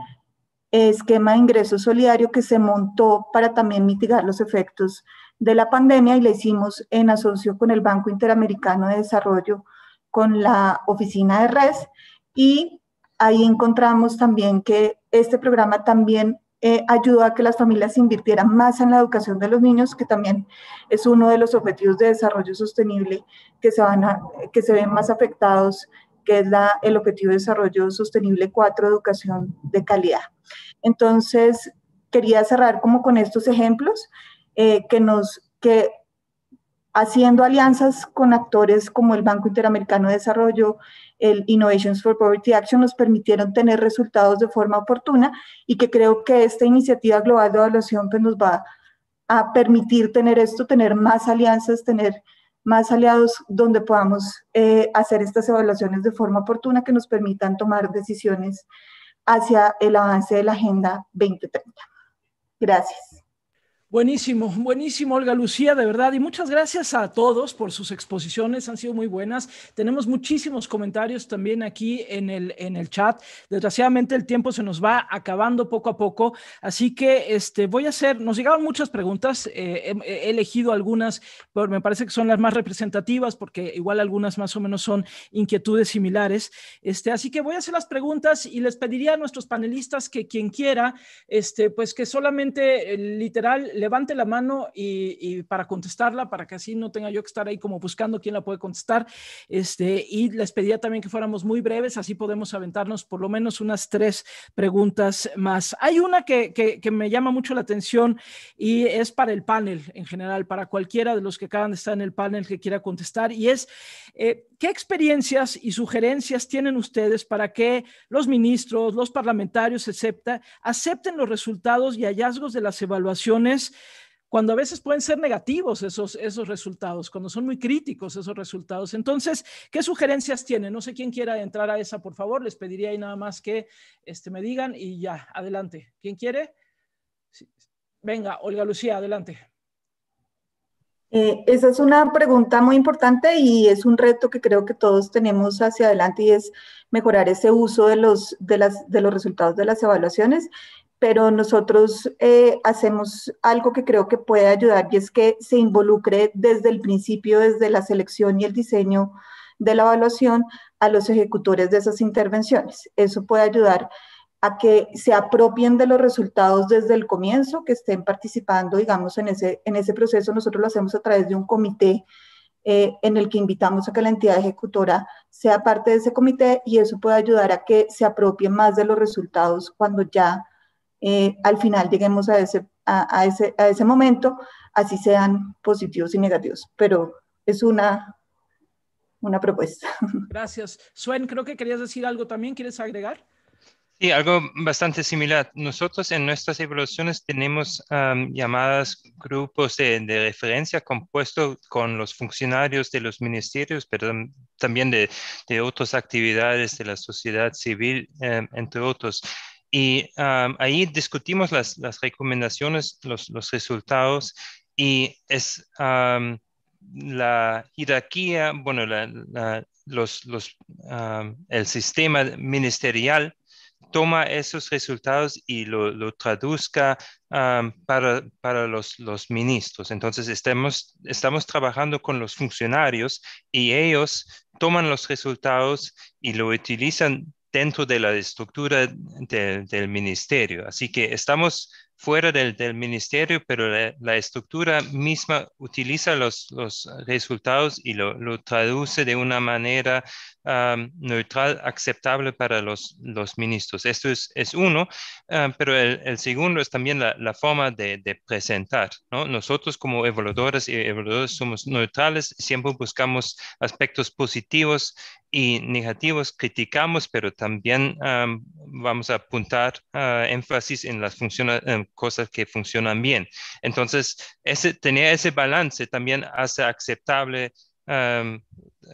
esquema de ingreso solidario que se montó para también mitigar los efectos de la pandemia y la hicimos en asocio con el Banco Interamericano de Desarrollo, con la oficina de res y ahí encontramos también que este programa también eh, ayudó a que las familias invirtieran más en la educación de los niños, que también es uno de los objetivos de desarrollo sostenible que se, van que se ven más afectados que es el Objetivo de Desarrollo Sostenible 4, Educación de Calidad. Entonces, quería cerrar como con estos ejemplos eh, que nos, que haciendo alianzas con actores como el Banco Interamericano de Desarrollo, el Innovations for Poverty Action, nos permitieron tener resultados de forma oportuna y que creo que esta iniciativa global de evaluación que pues, nos va a permitir tener esto, tener más alianzas, tener más aliados donde podamos eh, hacer estas evaluaciones de forma oportuna que nos permitan tomar decisiones hacia el avance de la Agenda 2030. Gracias. Buenísimo, buenísimo, Olga Lucía, de verdad. Y muchas gracias a todos por sus exposiciones, han sido muy buenas. Tenemos muchísimos comentarios también aquí en el, en el chat. Desgraciadamente el tiempo se nos va acabando poco a poco, así que este, voy a hacer, nos llegaron muchas preguntas, eh, he, elegido algunas, pero me parece que son las más representativas porque igual algunas más o menos son inquietudes similares. Este, así que voy a hacer las preguntas y les pediría a nuestros panelistas que quien quiera, este, pues que solamente eh, literal levante la mano y, para contestarla, para que así no tenga yo que estar ahí como buscando quién la puede contestar. Este, y les pedía también que fuéramos muy breves, así podemos aventarnos por lo menos unas tres preguntas más. Hay una que, me llama mucho la atención y es para el panel en general, para cualquiera de los que acaban de estar en el panel que quiera contestar, y es, eh, ¿qué experiencias y sugerencias tienen ustedes para que los ministros, los parlamentarios, acepten los resultados y hallazgos de las evaluaciones cuando a veces pueden ser negativos esos, esos resultados, cuando son muy críticos esos resultados. Entonces, ¿qué sugerencias tienen? No sé quién quiera entrar a esa, por favor, les pediría ahí nada más que este, me digan y ya, adelante. ¿Quién quiere? Venga, Olga Lucía, adelante. Eh, esa es una pregunta muy importante y es un reto que creo que todos tenemos hacia adelante y es mejorar ese uso de los, de las, de los resultados de las evaluaciones pero nosotros eh, hacemos algo que creo que puede ayudar y es que se involucre desde el principio, desde la selección y el diseño de la evaluación a los ejecutores de esas intervenciones. Eso puede ayudar a que se apropien de los resultados desde el comienzo, que estén participando, digamos, en ese, en ese proceso. Nosotros lo hacemos a través de un comité eh, en el que invitamos a que la entidad ejecutora sea parte de ese comité y eso puede ayudar a que se apropien más de los resultados cuando ya eh, al final lleguemos a ese, a, ese, momento, así sean positivos y negativos. Pero es una, una propuesta. <laughs> Gracias. Suen, creo que querías decir algo también. ¿Quieres agregar? Sí, algo bastante similar. Nosotros en nuestras evaluaciones tenemos llamadas grupos de, referencia compuestos con los funcionarios de los ministerios, pero también de, otras actividades de la sociedad civil, em, entre otros. Y ahí discutimos las, recomendaciones, los, resultados y es la jerarquía, bueno, los, el sistema ministerial toma esos resultados y lo, traduzca para, los, ministros. Entonces, estamos, estamos trabajando con los funcionarios y ellos toman los resultados y lo utilizan dentro de la estructura del ministerio. Así que estamos fuera del, ministerio, pero la, estructura misma utiliza los, resultados y lo, traduce de una manera neutral, aceptable para los, los ministros. Esto es, es uno, pero el, segundo es también la, forma de, presentar. Nosotros como evaluadores y evaluadores somos neutrales, siempre buscamos aspectos positivos y negativos criticamos, pero también vamos a apuntar ah, énfasis en las funciones, cosas que funcionan bien. Entonces, ese, tenía ese balance también hace aceptable em,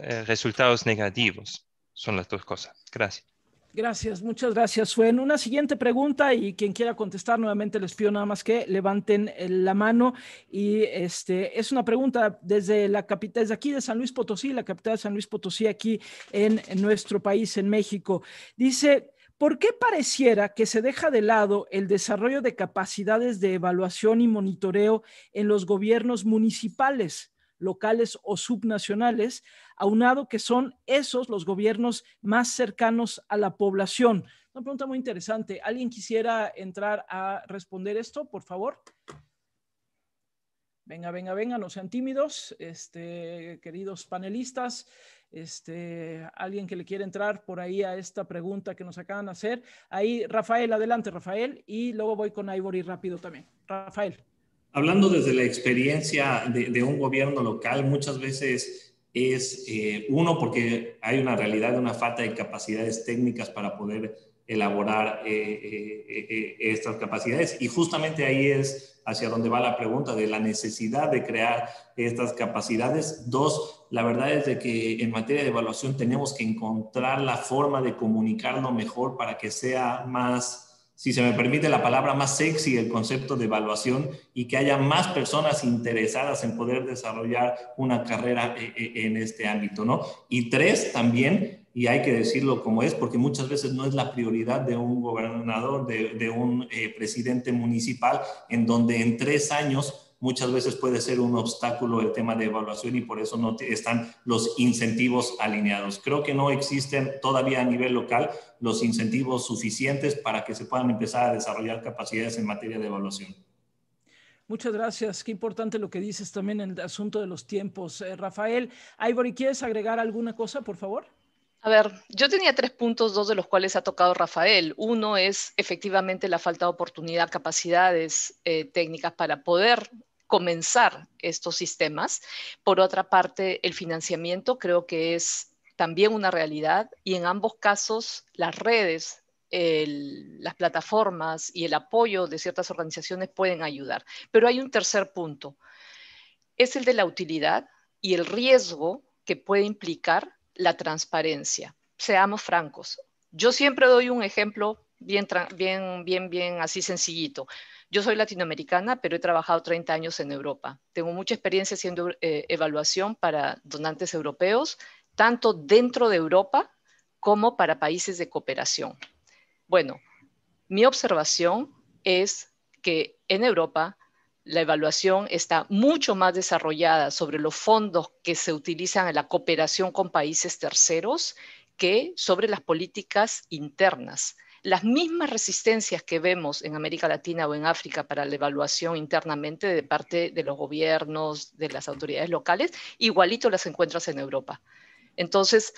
eh, resultados negativos. Son las dos cosas. Gracias. Gracias, muchas gracias, Suen. Una siguiente pregunta y quien quiera contestar nuevamente les pido nada más que levanten eh, la mano y este es una pregunta desde la capital, desde aquí de San Luis Potosí, la capital de San Luis Potosí aquí en nuestro país, en México. Dice ¿Por qué pareciera que se deja de lado el desarrollo de capacidades de evaluación y monitoreo en los gobiernos municipales, locales o subnacionales, aunado que son esos los gobiernos más cercanos a la población? Una pregunta muy interesante. ¿Alguien quisiera entrar a responder esto, por favor? Venga, venga, venga, no sean tímidos, este, queridos panelistas. Este, alguien que le quiere entrar por ahí a esta pregunta que nos acaban de hacer. Ahí, Rafael, adelante, Rafael, y luego voy con Ivory rápido también. Rafael. Hablando desde la experiencia de, un gobierno local, muchas veces es eh, uno porque hay una realidad, una falta de capacidades técnicas para poder elaborar eh, eh, eh, estas capacidades. Y justamente ahí es hacia donde va la pregunta de la necesidad de crear estas capacidades. Dos, la verdad es de que en materia de evaluación tenemos que encontrar la forma de comunicarlo mejor para que sea más si se me permite la palabra más sexy, el concepto de evaluación y que haya más personas interesadas en poder desarrollar una carrera eh, eh, en este ámbito, ¿no? Y tres, también, y hay que decirlo como es, porque muchas veces no es la prioridad de un gobernador, de, un eh, presidente municipal, en donde en tres años muchas veces puede ser un obstáculo el tema de evaluación y por eso no están los incentivos alineados. Creo que no existen todavía a nivel local los incentivos suficientes para que se puedan empezar a desarrollar capacidades en materia de evaluación. Muchas gracias. Qué importante lo que dices también en el asunto de los tiempos. Eh, Rafael, Ivory, ¿quieres agregar alguna cosa, por favor? A ver, yo tenía tres puntos, dos de los cuales ha tocado Rafael. Uno es efectivamente la falta de oportunidad, capacidades eh, técnicas para poder comenzar estos sistemas. Por otra parte, el financiamiento creo que es también una realidad y en ambos casos las redes las plataformas y el apoyo de ciertas organizaciones pueden ayudar. Pero hay un tercer punto, es el de la utilidad y el riesgo que puede implicar la transparencia. Seamos francos. Yo siempre doy un ejemplo bien, bien, bien, bien así sencillito. Yo soy latinoamericana, pero he trabajado 30 años en Europa. Tengo mucha experiencia haciendo eh, evaluación para donantes europeos, tanto dentro de Europa como para países de cooperación. Bueno, mi observación es que en Europa la evaluación está mucho más desarrollada sobre los fondos que se utilizan en la cooperación con países terceros que sobre las políticas internas las mismas resistencias que vemos en América Latina o en África para la evaluación internamente de parte de los gobiernos, de las autoridades locales, igualito las encuentras en Europa. Entonces,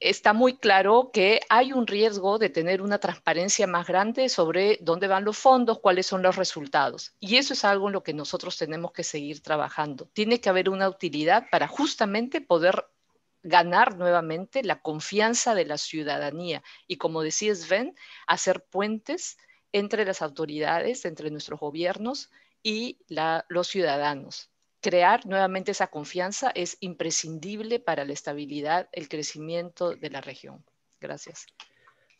está muy claro que hay un riesgo de tener una transparencia más grande sobre dónde van los fondos, cuáles son los resultados. Y eso es algo en lo que nosotros tenemos que seguir trabajando. Tiene que haber una utilidad para justamente poder ganar nuevamente la confianza de la ciudadanía y, como decía Sven, hacer puentes entre las autoridades, entre nuestros gobiernos y los ciudadanos. Crear nuevamente esa confianza es imprescindible para la estabilidad, el crecimiento de la región. Gracias.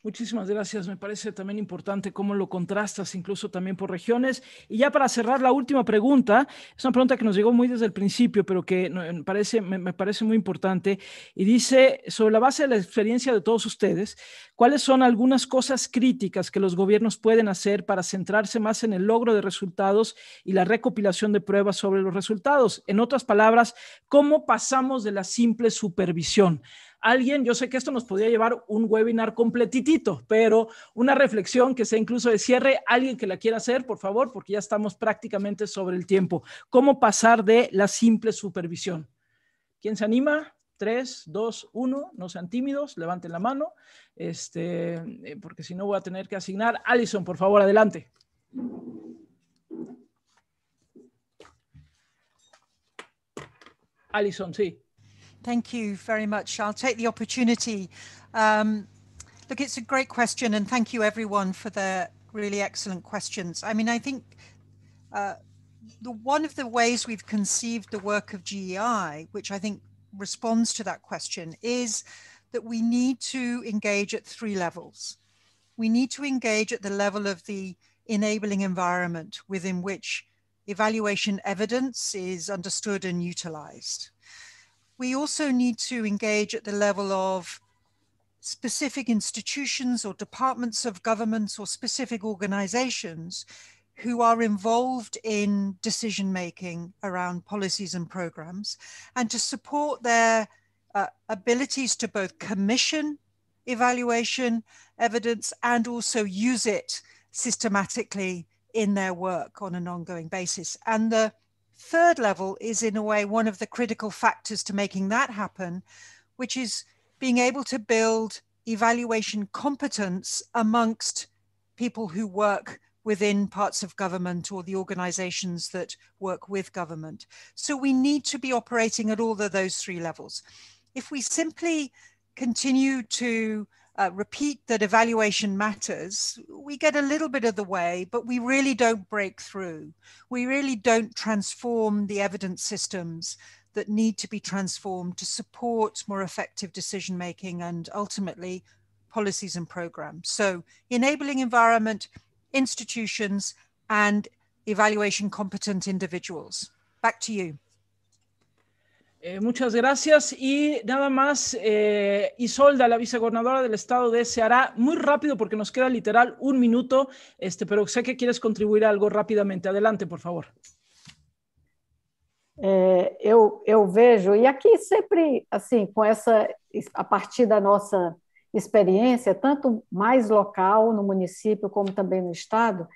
Muchísimas gracias. Me parece también importante cómo lo contrastas, incluso también por regiones. Y ya para cerrar, la última pregunta, es una pregunta que nos llegó muy desde el principio, pero que me parece, me parece muy importante. Y dice, sobre la base de la experiencia de todos ustedes, ¿cuáles son algunas cosas críticas que los gobiernos pueden hacer para centrarse más en el logro de resultados y la recopilación de pruebas sobre los resultados? En otras palabras, ¿cómo pasamos de la simple supervisión? alguien, yo sé que esto nos podría llevar un webinar completitito, pero una reflexión que sea incluso de cierre, alguien que la quiera hacer, por favor, porque ya estamos prácticamente sobre el tiempo. ¿Cómo pasar de la simple supervisión? ¿Quién se anima? Tres, dos, uno. no sean tímidos, levanten la mano, este, eh, porque si no voy a tener que asignar. Alison, por favor, adelante. Alison, sí. Thank you very much. I'll take the opportunity. Um, look, it's a great question, and thank you everyone for the really excellent questions. I mean, I think uh, the, one of the ways we've conceived the work of GEI, which I think responds to that question, is that we need to engage at three levels. We need to engage at the level of the enabling environment within which evaluation evidence is understood and utilized we also need to engage at the level of specific institutions or departments of governments or specific organizations who are involved in decision making around policies and programs and to support their uh, abilities to both commission evaluation evidence and also use it systematically in their work on an ongoing basis and the third level is, in a way, one of the critical factors to making that happen, which is being able to build evaluation competence amongst people who work within parts of government or the organizations that work with government. So we need to be operating at all of those three levels. If we simply continue to uh, repeat that evaluation matters, we get a little bit of the way, but we really don't break through. We really don't transform the evidence systems that need to be transformed to support more effective decision making and ultimately policies and programs. So, enabling environment, institutions, and evaluation competent individuals. Back to you. Eh, muchas gracias. Y nada más, eh, Isolda, la vicegobernadora del estado de Ceará, muy rápido porque nos queda literal un minuto, este, pero sé que quieres contribuir a algo rápidamente. Adelante, por favor. É, eu, eu vejo, e aqui sempre, assim, com essa, a partir da nossa experiência, tanto mais local no município como também no estado,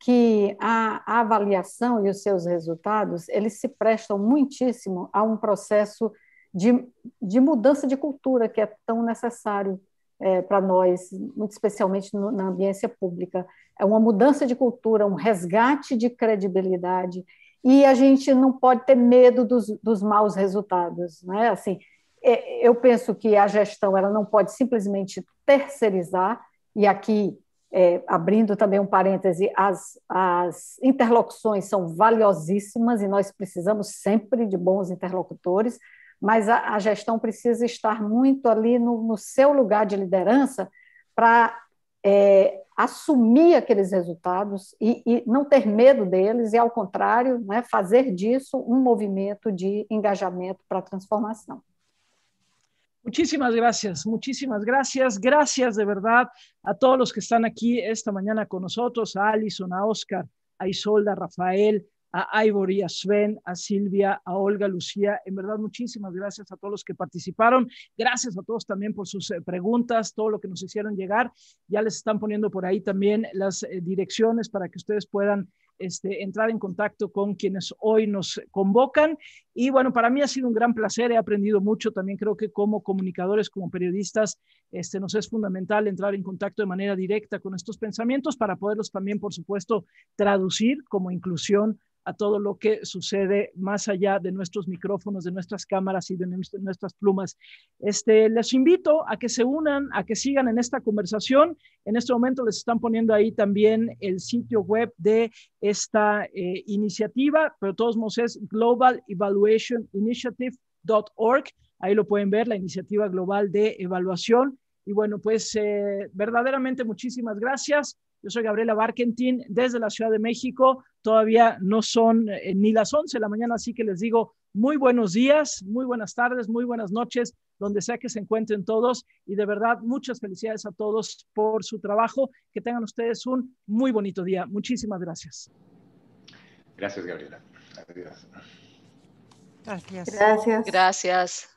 que a, avaliação e os seus resultados, eles se prestam muitíssimo a um processo de, de mudança de cultura que é tão necessário é, para nós, muito especialmente no, na ambiência pública. É uma mudança de cultura, um resgate de credibilidade, e a gente não pode ter medo dos, dos maus resultados. Né? Assim, é, eu penso que a gestão ela não pode simplesmente terceirizar, e aqui é, abrindo também um parêntese, as, as interlocuções são valiosíssimas e nós precisamos sempre de bons interlocutores, mas a, a gestão precisa estar muito ali no, no seu lugar de liderança para é, assumir aqueles resultados e, e, não ter medo deles, e, ao contrário, né, fazer disso um movimento de engajamento para a transformação. Muchísimas gracias, muchísimas gracias. Gracias de verdad a todos los que están aquí esta mañana con nosotros, a Alison, a Oscar, a Isolda, a Rafael, a Ivory, a Sven, a Silvia, a Olga, Lucía. En verdad, muchísimas gracias a todos los que participaron. Gracias a todos también por sus eh, preguntas, todo lo que nos hicieron llegar. Ya les están poniendo por ahí también las eh, direcciones para que ustedes puedan este, entrar en contacto con quienes hoy nos convocan. Y bueno, para mí ha sido un gran placer, he aprendido mucho. También creo que como comunicadores, como periodistas, este, nos es fundamental entrar en contacto de manera directa con estos pensamientos para poderlos también, por supuesto, traducir como inclusión a todo lo que sucede más allá de nuestros micrófonos, de nuestras cámaras y de nuestras plumas. Este, les invito a que se unan, a que sigan en esta conversación. En este momento les están poniendo ahí también el sitio web de esta eh, iniciativa, pero todos es Global Ahí lo pueden ver, la iniciativa global de evaluación. Y bueno, pues eh, verdaderamente muchísimas gracias. Yo soy Gabriela Barkentin desde la Ciudad de México. Todavía no son eh, ni las 11 de la mañana, así que les digo muy buenos días, muy buenas tardes, muy buenas noches, donde sea que se encuentren todos. Y de verdad, muchas felicidades a todos por su trabajo. Que tengan ustedes un muy bonito día. Muchísimas gracias. Gracias, Gabriela. Adiós. Gracias. Gracias. Gracias.